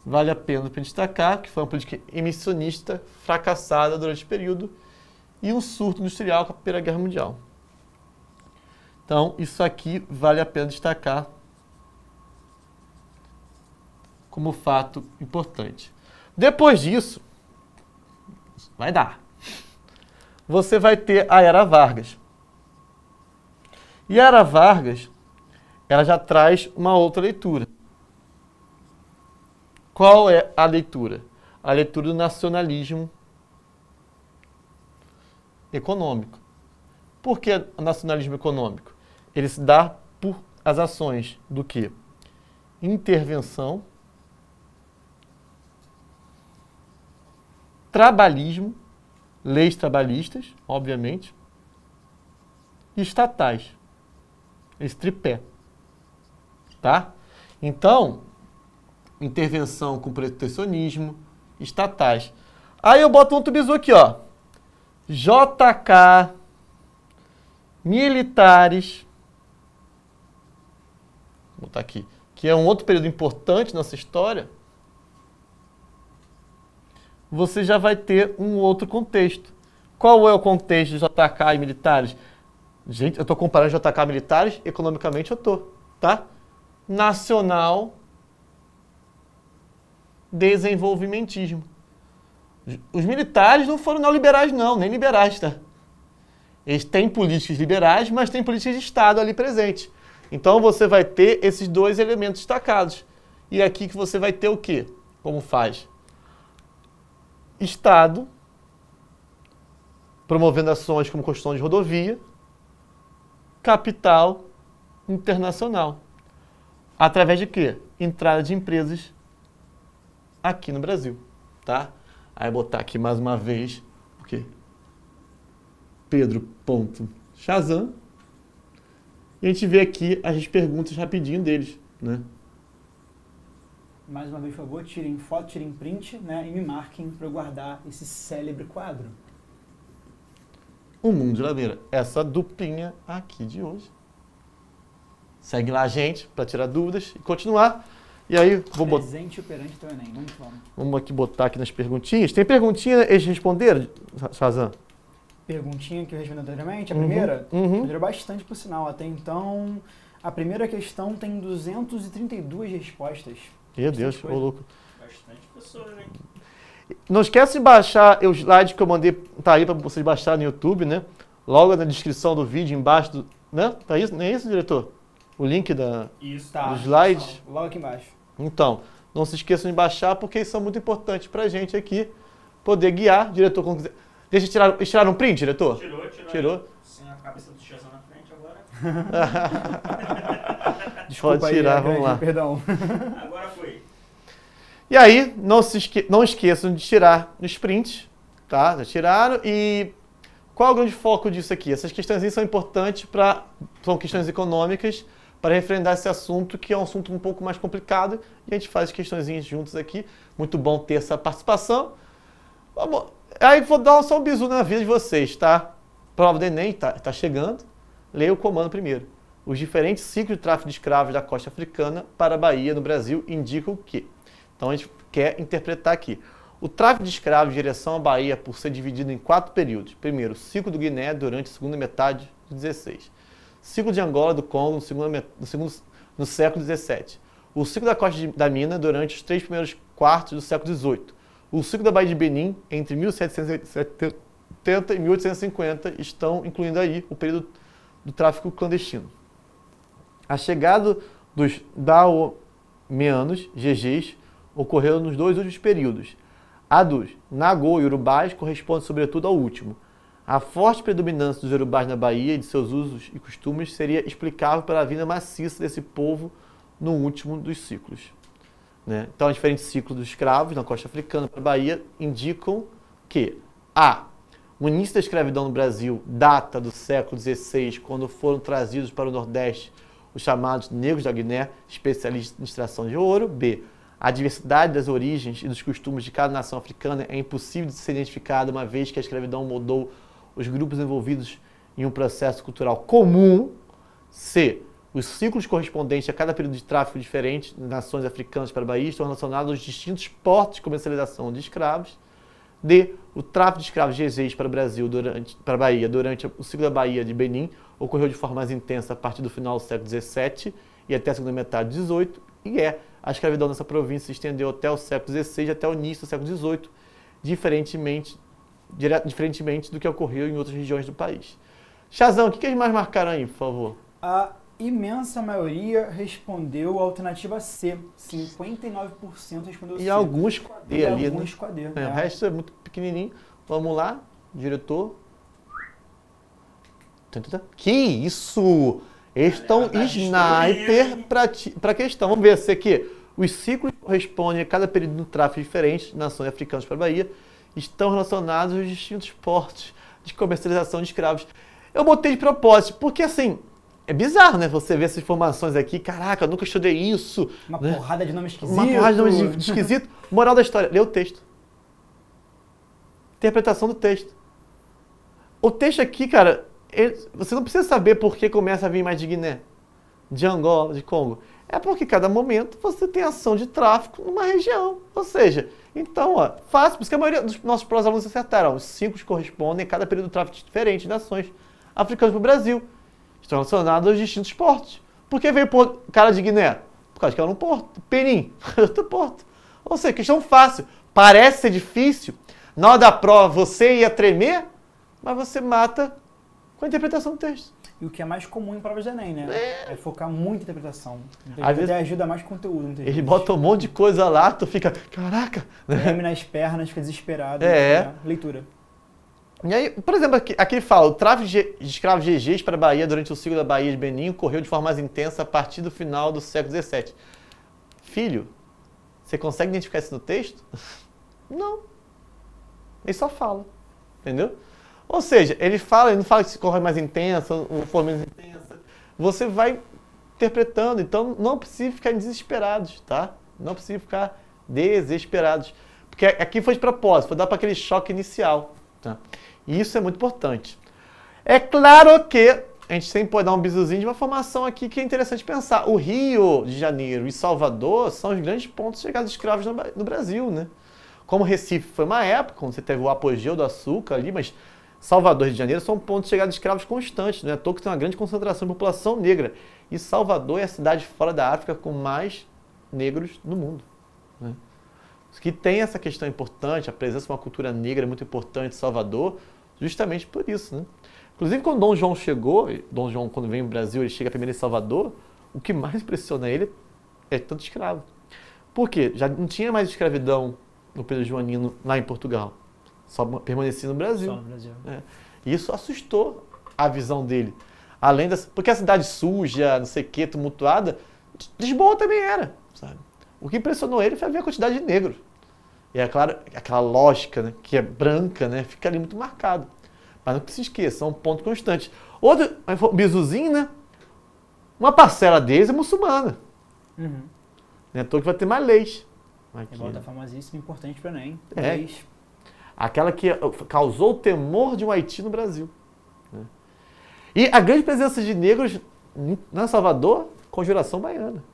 Vale a pena para destacar que foi uma política emissionista fracassada durante o período e um surto industrial com a Primeira Guerra Mundial. Então, isso aqui vale a pena destacar como fato importante. Depois disso, vai dar você vai ter a Era Vargas. E a Era Vargas, ela já traz uma outra leitura. Qual é a leitura? A leitura do nacionalismo econômico. Por que o nacionalismo econômico? Ele se dá por as ações do que? Intervenção, trabalhismo leis trabalhistas, obviamente, e estatais. Esse tripé. Tá? Então, intervenção com protecionismo, estatais. Aí eu boto um bizu aqui, ó. JK, militares. Vou botar aqui. Que é um outro período importante nessa história você já vai ter um outro contexto. Qual é o contexto de JK e militares? Gente, eu estou comparando JK militares, economicamente eu estou, tá? Nacional desenvolvimentismo. Os militares não foram neoliberais não, nem liberais, tá? Eles têm políticas liberais, mas têm políticas de Estado ali presente. Então você vai ter esses dois elementos destacados. E é aqui que você vai ter o quê? Como faz? Estado, promovendo ações como construção de rodovia, capital internacional. Através de quê? Entrada de empresas aqui no Brasil, tá? Aí botar aqui mais uma vez, porque Pedro.Shazam. E a gente vê aqui as perguntas rapidinho deles, né? mais uma vez, por favor, tirem foto, tirem print né, e me marquem para eu guardar esse célebre quadro. O Mundo de Ladeira, essa dupinha aqui de hoje. Segue lá a gente para tirar dúvidas e continuar. E aí, vou botar. Presente bot... operante do Enem. Vamos, vamos. vamos aqui botar aqui nas perguntinhas. Tem perguntinha eles responderam, Sazan? Perguntinha que eu respondi anteriormente, a uhum, primeira? Uhum. Responderam bastante, por sinal. Até então, a primeira questão tem 232 respostas. Meu Deus, ô louco. Bastante pessoa, né? Não esquece de baixar os slides que eu mandei, tá aí para vocês baixarem no YouTube, né? Logo na descrição do vídeo, embaixo do, Né? Tá isso? Não é isso, diretor? O link da, isso, tá. slides? Logo aqui embaixo. Então, não se esqueçam de baixar, porque isso é muito importante pra gente aqui poder guiar, diretor, como quiser. Deixa eu tirar, tirar um print, diretor? Tirou, tirou. Tirou. Sem a cabeça do tiozão na frente agora. Desculpa Pode tirar, aí, vamos lá. Perdão. Agora e aí, não, se esque não esqueçam de tirar os prints, tá? Já tiraram e qual é o grande foco disso aqui? Essas questões são importantes para são questões econômicas para refrendar esse assunto que é um assunto um pouco mais complicado e a gente faz as questõezinhas juntos aqui. Muito bom ter essa participação. Vamos, aí vou dar só um bisu na vida de vocês, tá? Prova do Enem está tá chegando. Leia o comando primeiro. Os diferentes ciclos de tráfico de escravos da costa africana para a Bahia no Brasil indicam o quê? Então a gente quer interpretar aqui. O tráfico de escravos em direção à Bahia por ser dividido em quatro períodos. Primeiro, o ciclo do Guiné durante a segunda metade do 16. Ciclo de Angola do Congo no, segundo, no, segundo, no século 17. O ciclo da Costa de, da Mina durante os três primeiros quartos do século 18. O ciclo da Baía de Benin entre 1770 e 1850 estão incluindo aí o período do tráfico clandestino. A chegada dos daomeanos, GGs, ocorreu nos dois últimos períodos. A dos Nagô e Urubás corresponde sobretudo ao último. A forte predominância dos Urubás na Bahia e de seus usos e costumes seria explicável pela vinda maciça desse povo no último dos ciclos. Né? Então, os diferentes ciclos dos escravos na costa africana para a Bahia indicam que A. O início da escravidão no Brasil data do século XVI, quando foram trazidos para o Nordeste os chamados negros da Guiné, especialistas em extração de ouro. B. A diversidade das origens e dos costumes de cada nação africana é impossível de ser identificada, uma vez que a escravidão moldou os grupos envolvidos em um processo cultural comum. C. Os ciclos correspondentes a cada período de tráfico diferente de nações africanas para a Bahia estão relacionados aos distintos portos de comercialização de escravos. D. O tráfico de escravos de Egeu para o Brasil durante, para a Bahia durante o ciclo da Bahia de Benin ocorreu de forma mais intensa a partir do final do século XVII e até a segunda metade do XVIII. E E é a escravidão nessa província se estendeu até o século XVI até o início do século XVIII, diferentemente, dire... diferentemente do que ocorreu em outras regiões do país. Chazão, o que, que eles mais marcaram aí, por favor? A imensa maioria respondeu a alternativa C. 59% respondeu e C. Alguns e ali, né? alguns né? É, é. O é. resto é muito pequenininho. Vamos lá, diretor. Que isso! Eles estão é, tá sniper para a questão. Vamos ver se aqui os ciclos correspondem a cada período do tráfego diferente, nações africanas para a Bahia, estão relacionados aos distintos portos de comercialização de escravos. Eu botei de propósito, porque assim, é bizarro, né? Você ver essas informações aqui, caraca, eu nunca estudei isso. Uma né? porrada de nome esquisito. Uma porrada de nome esquisito. Moral da história, lê o texto. Interpretação do texto. O texto aqui, cara, ele, você não precisa saber por que começa a vir mais de Guiné, de Angola, de Congo. É porque cada momento você tem ação de tráfico numa região. Ou seja, então, ó, fácil, por isso que a maioria dos nossos alunos acertaram. Os cinco correspondem a cada período de tráfico diferente de ações africanas para o Brasil. Estão relacionados aos distintos portos. Por que veio por cara de Guiné? Por causa que era é um porto. Perim, outro porto. Ou seja, questão fácil. Parece ser difícil. Na hora da prova você ia tremer, mas você mata com a interpretação do texto. E o que é mais comum em provas de Enem, né? É, é focar muito em interpretação. Às até vezes ajuda mais conteúdo. Ele vezes. bota um monte de coisa lá, tu fica, caraca! Né? Treme nas pernas, fica desesperado. É. Né? Leitura. E aí, por exemplo, aqui, aqui ele fala, o tráfico de escravos GGs para a Bahia durante o ciclo da Bahia de Benin ocorreu de forma mais intensa a partir do final do século XVII. Filho, você consegue identificar isso no texto? Não. Ele só fala, entendeu? Ou seja, ele fala, ele não fala que se corre mais intensa, ou for menos intensa. Você vai interpretando, então não precisa ficar desesperados, tá? Não precisa ficar desesperados. Porque aqui foi de propósito, foi dar para aquele choque inicial. Tá? E isso é muito importante. É claro que a gente sempre pode dar um bisuzinho de uma formação aqui que é interessante pensar. O Rio de Janeiro e Salvador são os grandes pontos de chegada de escravos no Brasil, né? Como Recife foi uma época, onde você teve o apogeu do açúcar ali, mas Salvador e Rio de Janeiro são pontos de chegada de escravos constantes, é né? à toa que tem uma grande concentração de população negra. E Salvador é a cidade fora da África com mais negros no mundo. Né? Que tem essa questão importante, a presença de uma cultura negra muito importante em Salvador, justamente por isso. Né? Inclusive, quando Dom João chegou, Dom João, quando vem ao Brasil, ele chega primeiro em Salvador, o que mais impressiona ele é tanto escravo. Por quê? Já não tinha mais escravidão no período joanino lá em Portugal. Só permanecia no Brasil. Só no Brasil. É. Isso assustou a visão dele. Além das. Porque a cidade suja, não sei o quê, tumultuada, Lisboa também era, sabe? O que impressionou ele foi ver a quantidade de negros. E é claro, aquela lógica né, que é branca, né, fica ali muito marcado. Mas não se esqueça, é um ponto constante. Outro, Bizuzinho, né? Uma parcela deles é muçulmana. Uhum. Não é à toa que vai ter mais leis. É, Aqui, é volta né? famosíssima importante para Enem. É. Leis aquela que uh, causou o temor de um Haiti no Brasil. Né? E a grande presença de negros na Salvador, conjuração baiana.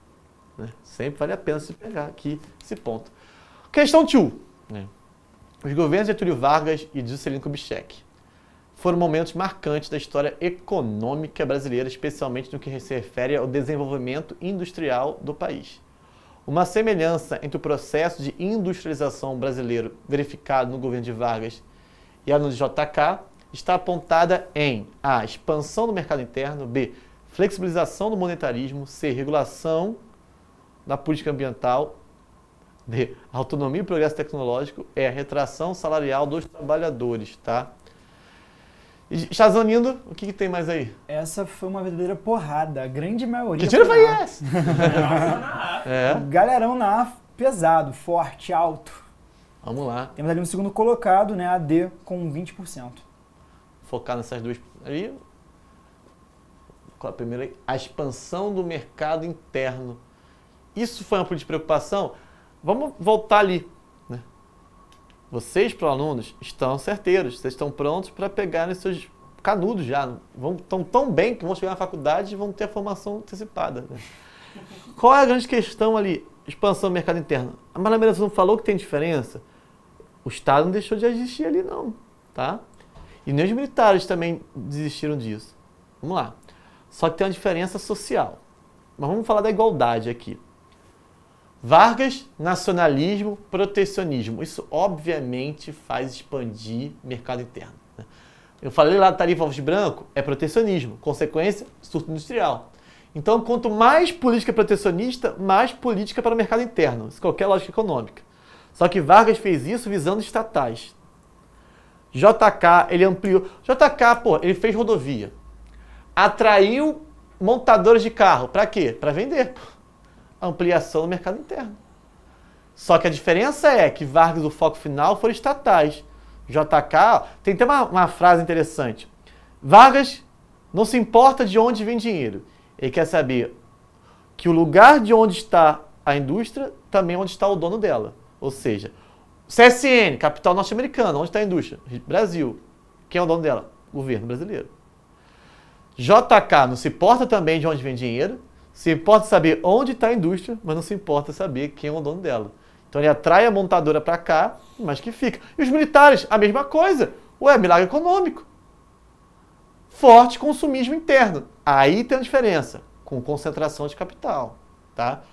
Né? Sempre vale a pena se pegar aqui esse ponto. Questão 2. Né? Os governos de Getúlio Vargas e de Juscelino Kubitschek foram momentos marcantes da história econômica brasileira, especialmente no que se refere ao desenvolvimento industrial do país. Uma semelhança entre o processo de industrialização brasileiro verificado no governo de Vargas e a no JK está apontada em a expansão do mercado interno, b flexibilização do monetarismo, c regulação da política ambiental, d autonomia e progresso tecnológico, e retração salarial dos trabalhadores, tá? Chazanindo, o que, que, tem mais aí? Essa foi uma verdadeira porrada. A grande maioria. Que tiro foi essa? é. Galerão na A, pesado, forte, alto. Vamos lá. Temos ali um segundo colocado, né? A D com 20%. Focar nessas duas Aí, Qual a primeira aí? A expansão do mercado interno. Isso foi uma preocupação? Vamos voltar ali. Vocês, para alunos, estão certeiros, vocês estão prontos para pegar os seus canudos já. Vão, estão tão bem que vão chegar na faculdade e vão ter a formação antecipada. Né? Qual é a grande questão ali? Expansão do mercado interno. A Maria não falou que tem diferença. O Estado não deixou de existir ali, não. Tá? E nem os militares também desistiram disso. Vamos lá. Só que tem uma diferença social. Mas vamos falar da igualdade aqui. Vargas, nacionalismo, protecionismo. Isso obviamente faz expandir mercado interno. Né? Eu falei lá da tarifa alves branco, é protecionismo. Consequência, surto industrial. Então, quanto mais política protecionista, mais política para o mercado interno. Isso é qualquer lógica econômica. Só que Vargas fez isso visando estatais. JK, ele ampliou. JK, pô, ele fez rodovia. Atraiu montadores de carro. Para quê? Para vender ampliação do mercado interno. Só que a diferença é que Vargas, o foco final, foram estatais. JK, tem até uma, uma frase interessante. Vargas não se importa de onde vem dinheiro. Ele quer saber que o lugar de onde está a indústria também é onde está o dono dela. Ou seja, CSN, capital norte-americana, onde está a indústria? Brasil. Quem é o dono dela? Governo brasileiro. JK não se importa também de onde vem dinheiro. Se importa saber onde está a indústria, mas não se importa saber quem é o dono dela. Então ele atrai a montadora para cá, mas que fica. E os militares, a mesma coisa. Ué, milagre econômico. Forte consumismo interno. Aí tem a diferença, com concentração de capital. Tá?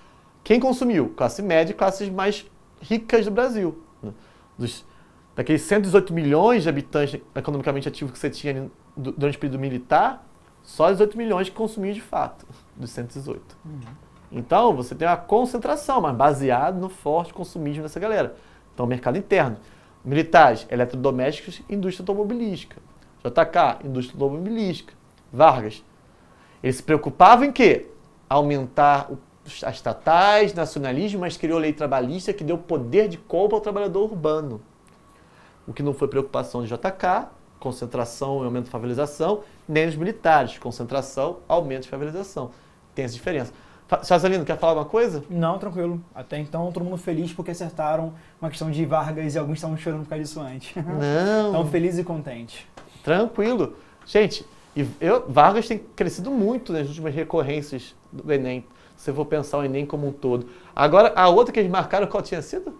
Quem consumiu? Classe média e classes mais ricas do Brasil. Né? Dos, daqueles 118 milhões de habitantes economicamente ativos que você tinha durante o período militar, só 18 milhões que consumiam de fato dos 118. Uhum. Então, você tem uma concentração, mas baseado no forte consumismo dessa galera. Então, mercado interno. Militares, eletrodomésticos, indústria automobilística. JK, indústria automobilística. Vargas. Ele se preocupava em quê? Aumentar o, as estatais, nacionalismo, mas criou lei trabalhista que deu poder de compra ao trabalhador urbano. O que não foi preocupação de JK, concentração e aumento de favelização, nem dos militares, concentração, aumento de favelização tem essa diferença. Lino quer falar alguma coisa? Não, tranquilo. Até então, todo mundo feliz porque acertaram uma questão de Vargas e alguns estavam chorando por causa disso antes. Não. Estão felizes e contentes. Tranquilo. Gente, eu, Vargas tem crescido muito nas últimas recorrências do Enem. Se eu for pensar o Enem como um todo. Agora, a outra que eles marcaram, qual tinha sido?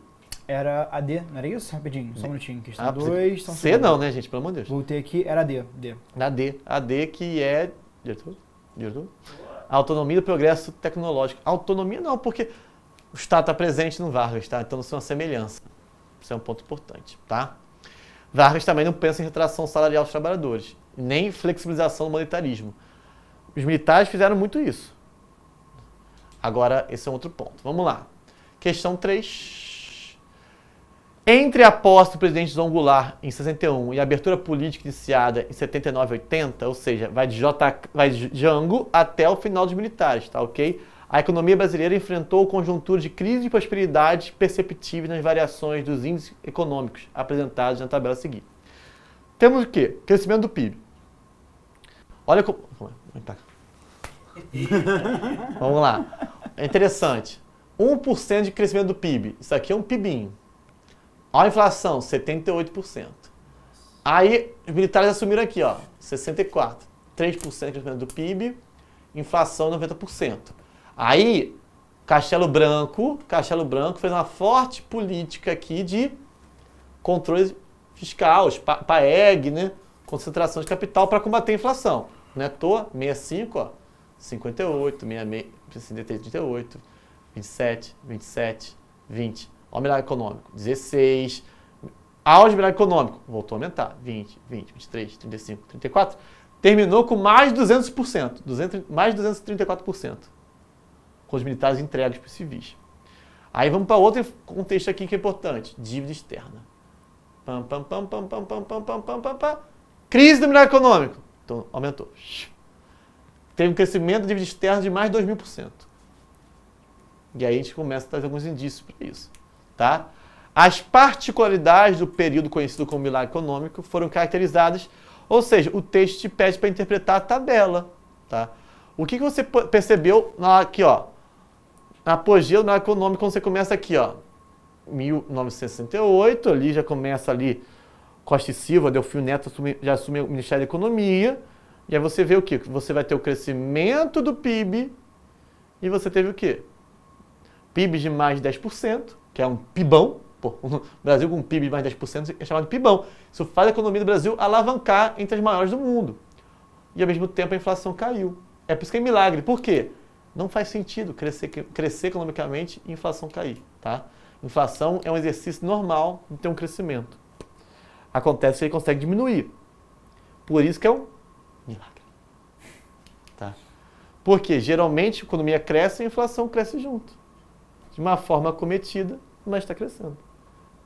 Era a D, não era isso? Rapidinho, só um minutinho. Questão 2, ah, C não, né, gente? Pelo amor de Deus. Voltei aqui, era a D. D. Na D. A D que é... Diretor? Diretor? a autonomia do progresso tecnológico. Autonomia não, porque o Estado está presente no Vargas, tá? Então não são é uma semelhança. Isso é um ponto importante, tá? Vargas também não pensa em retração salarial dos trabalhadores, nem flexibilização do monetarismo. Os militares fizeram muito isso. Agora, esse é um outro ponto. Vamos lá. Questão 3. Entre a posse do presidente João Goulart em 61 e a abertura política iniciada em 79 80, ou seja, vai de, J, vai de Jango até o final dos militares, tá ok? A economia brasileira enfrentou conjuntura de crise e prosperidade perceptíveis nas variações dos índices econômicos apresentados na tabela a seguir. Temos o quê? Crescimento do PIB. Olha como... É, tá. Vamos lá. É interessante. 1% de crescimento do PIB. Isso aqui é um PIBinho. Olha a inflação, 78%. Aí os militares assumiram aqui, ó, 64%, 3% do PIB, inflação 90%. Aí Castelo Branco, Castelo Branco fez uma forte política aqui de controle fiscal, PAEG, né? concentração de capital para combater a inflação. Não é à toa, 65, ó, 58, 66, 38, 27, 27, 20. Olha o milagre econômico, 16. Auge do milagre econômico, voltou a aumentar, 20, 20, 23, 35, 34. Terminou com mais de 200%, 200 mais 234%, com os militares entregues para os civis. Aí vamos para outro contexto aqui que é importante, dívida externa. Pam, pam, pam, pam, pam, pam, pam, pam, pam, pam, pam. Crise do milagre econômico. Então, aumentou. Teve um crescimento da dívida externa de mais de 2 mil por cento. E aí a gente começa a trazer alguns indícios para isso. Tá? As particularidades do período conhecido como milagre econômico foram caracterizadas, ou seja, o texto te pede para interpretar a tabela. Tá? O que, que você percebeu na, aqui, ó, na apogeu na econômica, quando você começa aqui, ó, 1968, ali já começa ali Costa e Silva, Delfim Neto assume, já assume o Ministério da Economia, e aí você vê o que? Você vai ter o crescimento do PIB, e você teve o quê? PIB de mais de 10%, que é um pibão, pô, o Brasil com um PIB de mais 10% é chamado de pibão. Isso faz a economia do Brasil alavancar entre as maiores do mundo. E ao mesmo tempo a inflação caiu. É por isso que é milagre. Por quê? Não faz sentido crescer, crescer economicamente e inflação cair, tá? Inflação é um exercício normal de ter um crescimento. Acontece que ele consegue diminuir. Por isso que é um milagre. Tá? Porque geralmente a economia cresce e a inflação cresce junto. De uma forma cometida mas está crescendo.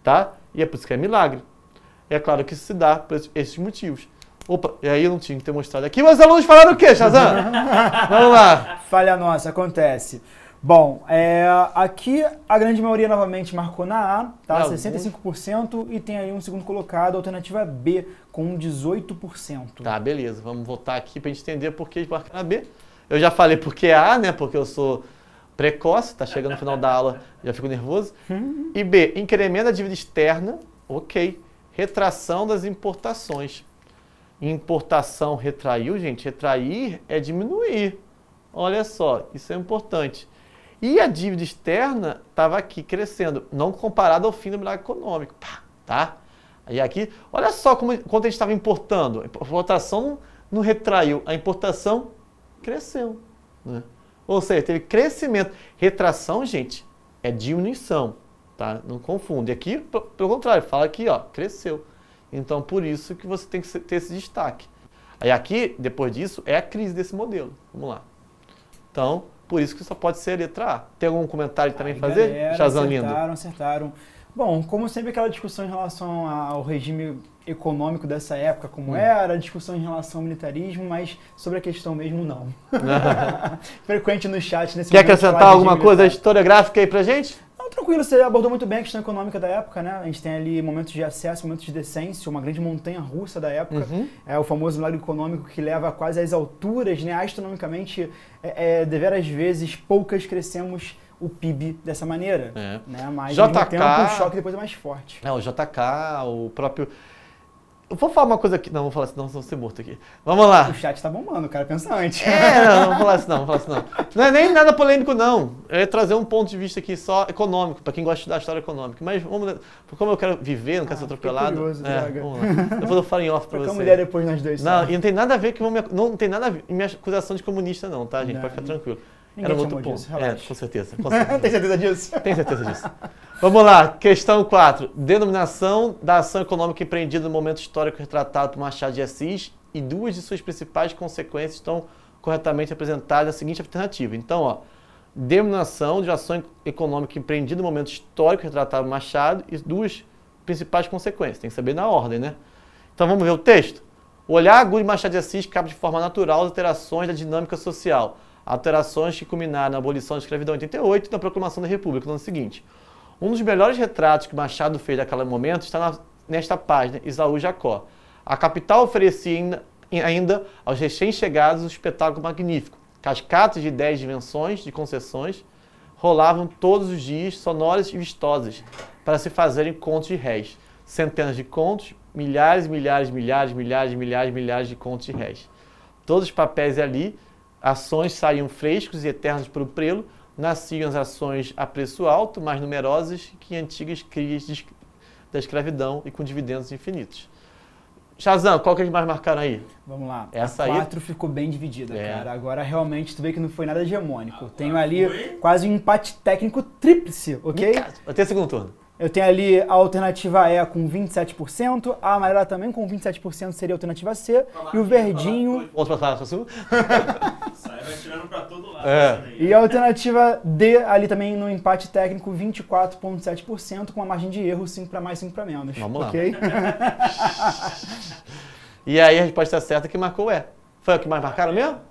Tá? E é por isso que é milagre. É claro que isso se dá por esses motivos. Opa, e aí eu não tinha que ter mostrado aqui, mas os alunos falaram o quê, Shazam? Vamos lá. Falha nossa, acontece. Bom, é, aqui a grande maioria novamente marcou na A, tá? 65%, e tem aí um segundo colocado, alternativa B, com 18%. Tá, beleza. Vamos voltar aqui para a gente entender por que eles na B. Eu já falei porque é A, né? Porque eu sou precoce, tá chegando no final da aula, já fico nervoso. E B, incremento da dívida externa, ok. Retração das importações. Importação retraiu, gente. Retrair é diminuir. Olha só, isso é importante. E a dívida externa estava aqui crescendo, não comparado ao fim do milagre econômico. Pá, tá? E aqui, olha só como, quanto a gente estava importando. A importação não retraiu, a importação cresceu. Né? Ou seja, teve crescimento. Retração, gente, é diminuição, tá? Não confunde. Aqui, pelo contrário, fala aqui, ó, cresceu. Então, por isso que você tem que ter esse destaque. Aí aqui, depois disso, é a crise desse modelo. Vamos lá. Então, por isso que só pode ser a letra A. Tem algum comentário também Ai, fazer? Galera, Chazão acertaram, lindo. Acertaram, acertaram. Bom, como sempre aquela discussão em relação ao regime econômico dessa época, como hum. era, a discussão em relação ao militarismo, mas sobre a questão mesmo, não. Frequente no chat nesse Quer momento, acrescentar alguma coisa historiográfica aí pra gente? Não, tranquilo, você abordou muito bem a questão econômica da época, né? A gente tem ali momentos de acesso, momentos de decência, uma grande montanha russa da época, uhum. é o famoso milagre econômico que leva quase às alturas, né? Astronomicamente, é, é, deveras vezes, poucas crescemos o PIB dessa maneira. É. Né? Mas JK, tempo, o choque depois é mais forte. É, o JK, o próprio eu vou falar uma coisa aqui. Não, vou falar assim, não, senão vou ser morto aqui. Vamos lá. O chat tá bombando, o cara é pensante. É, não, não vou falar assim, não, vou falar assim, não. Não é nem nada polêmico, não. Eu ia trazer um ponto de vista aqui só econômico, pra quem gosta de estudar história econômica. Mas vamos, como eu quero viver, não quero ah, ser atropelado. Curioso, é, vamos lá. Depois eu falo em off pra você. você. mulher depois nós dois. Não, sabe? Tá? e não tem nada a ver que não, não tem nada a ver minha acusação de comunista, não, tá, gente? Não. Pode ficar tranquilo. Ninguém Era muito outro ponto. Disso, é, com certeza. Com certeza. Tem certeza disso? Tem certeza disso. Vamos lá, questão 4. Denominação da ação econômica empreendida no momento histórico retratado por Machado de Assis e duas de suas principais consequências estão corretamente apresentadas na seguinte alternativa. Então, ó, denominação de ação econômica empreendida no momento histórico retratado por Machado e duas principais consequências. Tem que saber na ordem, né? Então vamos ver o texto. O olhar agudo de Machado de Assis cabe de forma natural as alterações da dinâmica social alterações que culminaram na abolição da escravidão em 88 e na proclamação da República no ano seguinte. Um dos melhores retratos que Machado fez daquele momento está na, nesta página, Isaú Jacó. A capital oferecia ainda aos recém-chegados um espetáculo magnífico. Cascatas de dez dimensões, de concessões, rolavam todos os dias, sonoras e vistosas, para se fazerem contos de réis. Centenas de contos, milhares, milhares, milhares, milhares, milhares, milhares de contos de réis. Todos os papéis ali Ações saíam frescos e eternos para o prelo, nasciam as ações a preço alto, mais numerosas que antigas crias da escravidão e com dividendos infinitos. Shazam, qual que eles mais marcaram aí? Vamos lá. Essa a 4 aí... ficou bem dividida, é. cara. Agora realmente tu vê que não foi nada hegemônico. Ah, tenho ah, ali quase um empate técnico tríplice, ok? Até segundo turno. Eu tenho ali a alternativa E com 27%, a amarela também com 27% seria a alternativa C, falar, e o verdinho. Posso passar a Sai vai tirando para todo lado. É. E a alternativa D ali também no empate técnico, 24,7%, com a margem de erro 5 para mais, 5 para menos. Vamos lá. lá. e aí a resposta certa que marcou é. Foi o que mais marcaram mesmo?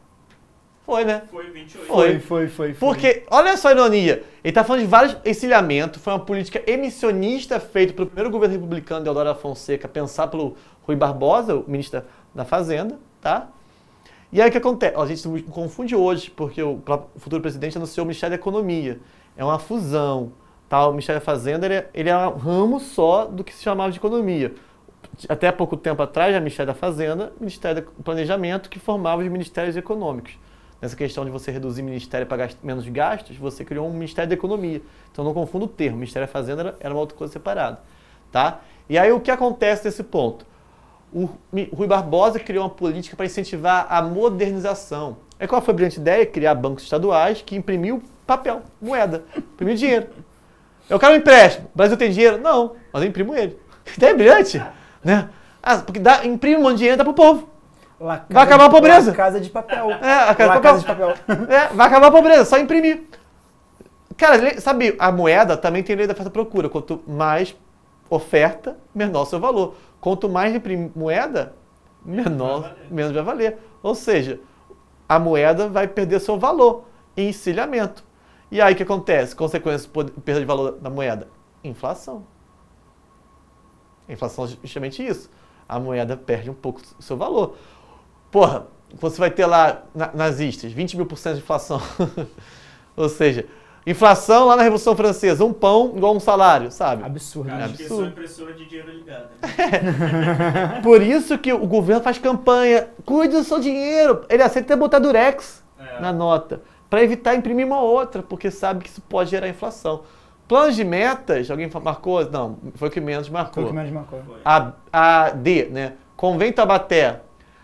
Foi, né? Foi 28. Foi, foi, foi. foi Porque, olha só a ironia. Ele tá falando de vários encilhamento. Foi uma política emissionista feita pelo primeiro governo republicano de Eudora Fonseca, Pensar pelo Rui Barbosa, o ministro da Fazenda, tá? E aí o que acontece? Ó, a gente confunde hoje, porque o futuro presidente anunciou o Ministério da Economia. É uma fusão. Tá? O Ministério da Fazenda ele é, ele é um ramo só do que se chamava de economia. Até pouco tempo atrás, o Ministério da Fazenda, Ministério do Planejamento, que formava os ministérios econômicos nessa questão de você reduzir ministério para gasto, menos gastos, você criou um Ministério da Economia. Então não confunda o termo, Ministério da Fazenda era, era uma outra coisa separada. Tá? E aí o que acontece nesse ponto? O Rui Barbosa criou uma política para incentivar a modernização. É qual foi a brilhante ideia? Criar bancos estaduais que imprimiu papel, moeda, imprimiu dinheiro. Eu quero um empréstimo. O Brasil tem dinheiro? Não, mas eu imprimo ele. Ideia é brilhante, né? Ah, porque dá, imprime um monte de dinheiro e dá o povo vai acabar a pobreza. Casa de papel. É, a casa, de papel. de papel. É, vai acabar a pobreza, só imprimir. Cara, sabe, a moeda também tem lei da oferta procura. Quanto mais oferta, menor o seu valor. Quanto mais moeda, menor, vai menos vai valer. Ou seja, a moeda vai perder seu valor em encilhamento. E aí o que acontece? Consequência de perda de valor da moeda? Inflação. inflação é justamente isso. A moeda perde um pouco seu valor. Porra, você vai ter lá nazistas, 20 mil por cento de inflação. Ou seja, inflação lá na Revolução Francesa, um pão igual um salário, sabe? Absurdo. Acho é absurdo. que sou impressora de dinheiro ligado. É. Por isso que o governo faz campanha. Cuide do seu dinheiro. Ele aceita até botar durex é. na nota. Para evitar imprimir uma outra, porque sabe que isso pode gerar inflação. Planos de metas, alguém marcou? Não, foi o que menos marcou. Foi o que menos marcou. A, a D, né? Convém Tabaté,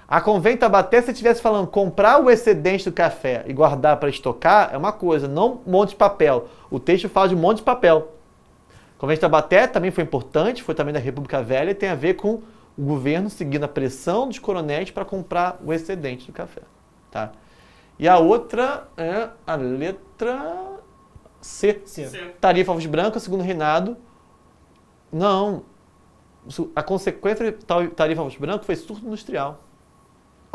a convém Tabaté, se estivesse falando comprar o excedente do café e guardar para estocar, é uma coisa, não um monte de papel. O texto fala de um monte de papel. A convém Tabaté também foi importante, foi também da República Velha e tem a ver com o governo seguindo a pressão dos coronéis para comprar o excedente do café. Tá? E a outra é a letra C. C. Tarifa Alves Branca, segundo reinado. Não. A consequência de tarifa Alves brancos foi surto industrial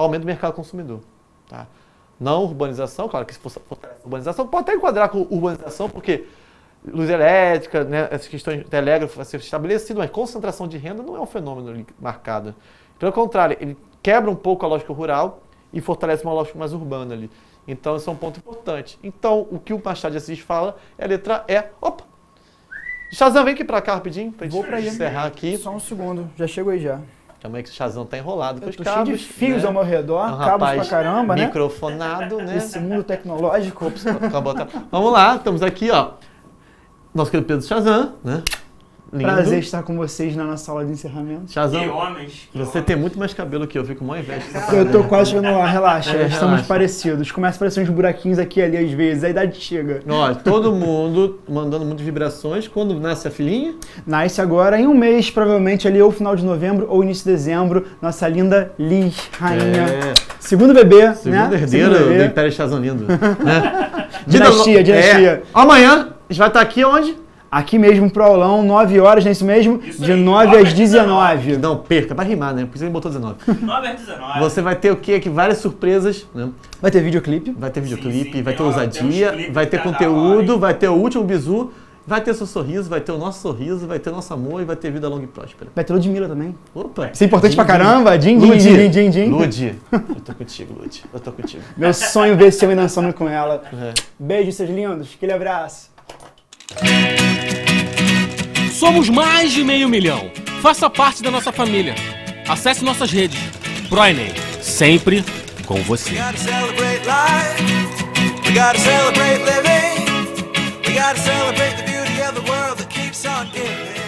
aumento do mercado consumidor. Tá? Não urbanização, claro que se fosse urbanização, pode até enquadrar com urbanização, porque luz elétrica, né, essas questões de telégrafo vai ser estabelecido, mas concentração de renda não é um fenômeno marcado. Pelo então, contrário, ele quebra um pouco a lógica rural e fortalece uma lógica mais urbana ali. Então, isso é um ponto importante. Então, o que o Machado de Assis fala é a letra E. Opa! Shazam, vem aqui para cá rapidinho, pra gente Vou pra encerrar aqui. Só um segundo, já chego aí já. Que que o Shazam tá enrolado com os cabos. cheio de fios né? ao meu redor, um cabos pra caramba, né? Microfonado, né? Esse mundo tecnológico. Vamos lá, estamos aqui, ó. Nosso querido Pedro Shazam, né? Lindo. Prazer estar com vocês na nossa sala de encerramento. Chazão, e homens. Você tem muito mais cabelo que eu, fico com inveja. Eu tô quase vendo lá, relaxa. É, estamos relaxa. parecidos. Começa a aparecer uns buraquinhos aqui e ali às vezes, a idade chega. Ó, todo mundo mandando muitas vibrações. Quando nasce a filhinha? Nasce agora em um mês, provavelmente ali ou final de novembro ou início de dezembro. Nossa linda Liz, rainha. É. Segundo bebê, né? Segundo né? herdeiro Segundo bebê. do Império Chazão Lindo. né? Dinastia, dinastia. É. Amanhã, a gente vai estar aqui onde? aqui mesmo pro aulão, 9 horas, não é isso mesmo? Isso de aí, 9 às 19. 19. Não, perca, vai rimar, né? Por isso ele botou 19. 9 às 19. Você vai ter o quê? Aqui várias surpresas, né? Vai ter videoclipe. Vai ter videoclipe, vai ter ousadia, vai ter tá conteúdo, vai ter o último bizu. Vai ter seu sorriso, vai ter o nosso sorriso, vai ter o nosso amor e vai ter vida longa e próspera. Vai ter Ludmilla também. Opa! Isso é importante din, pra caramba. Din, din, Ludi. din, din, din. eu tô contigo, Ludi. Eu tô contigo. Meu sonho é ver esse homem dançando com ela. É. Beijo, seus lindos. Aquele abraço. Somos mais de meio milhão. Faça parte da nossa família. Acesse nossas redes. ProEnem, sempre com você. We gotta celebrate living. We gotta celebrate the beauty of the world that keeps on giving.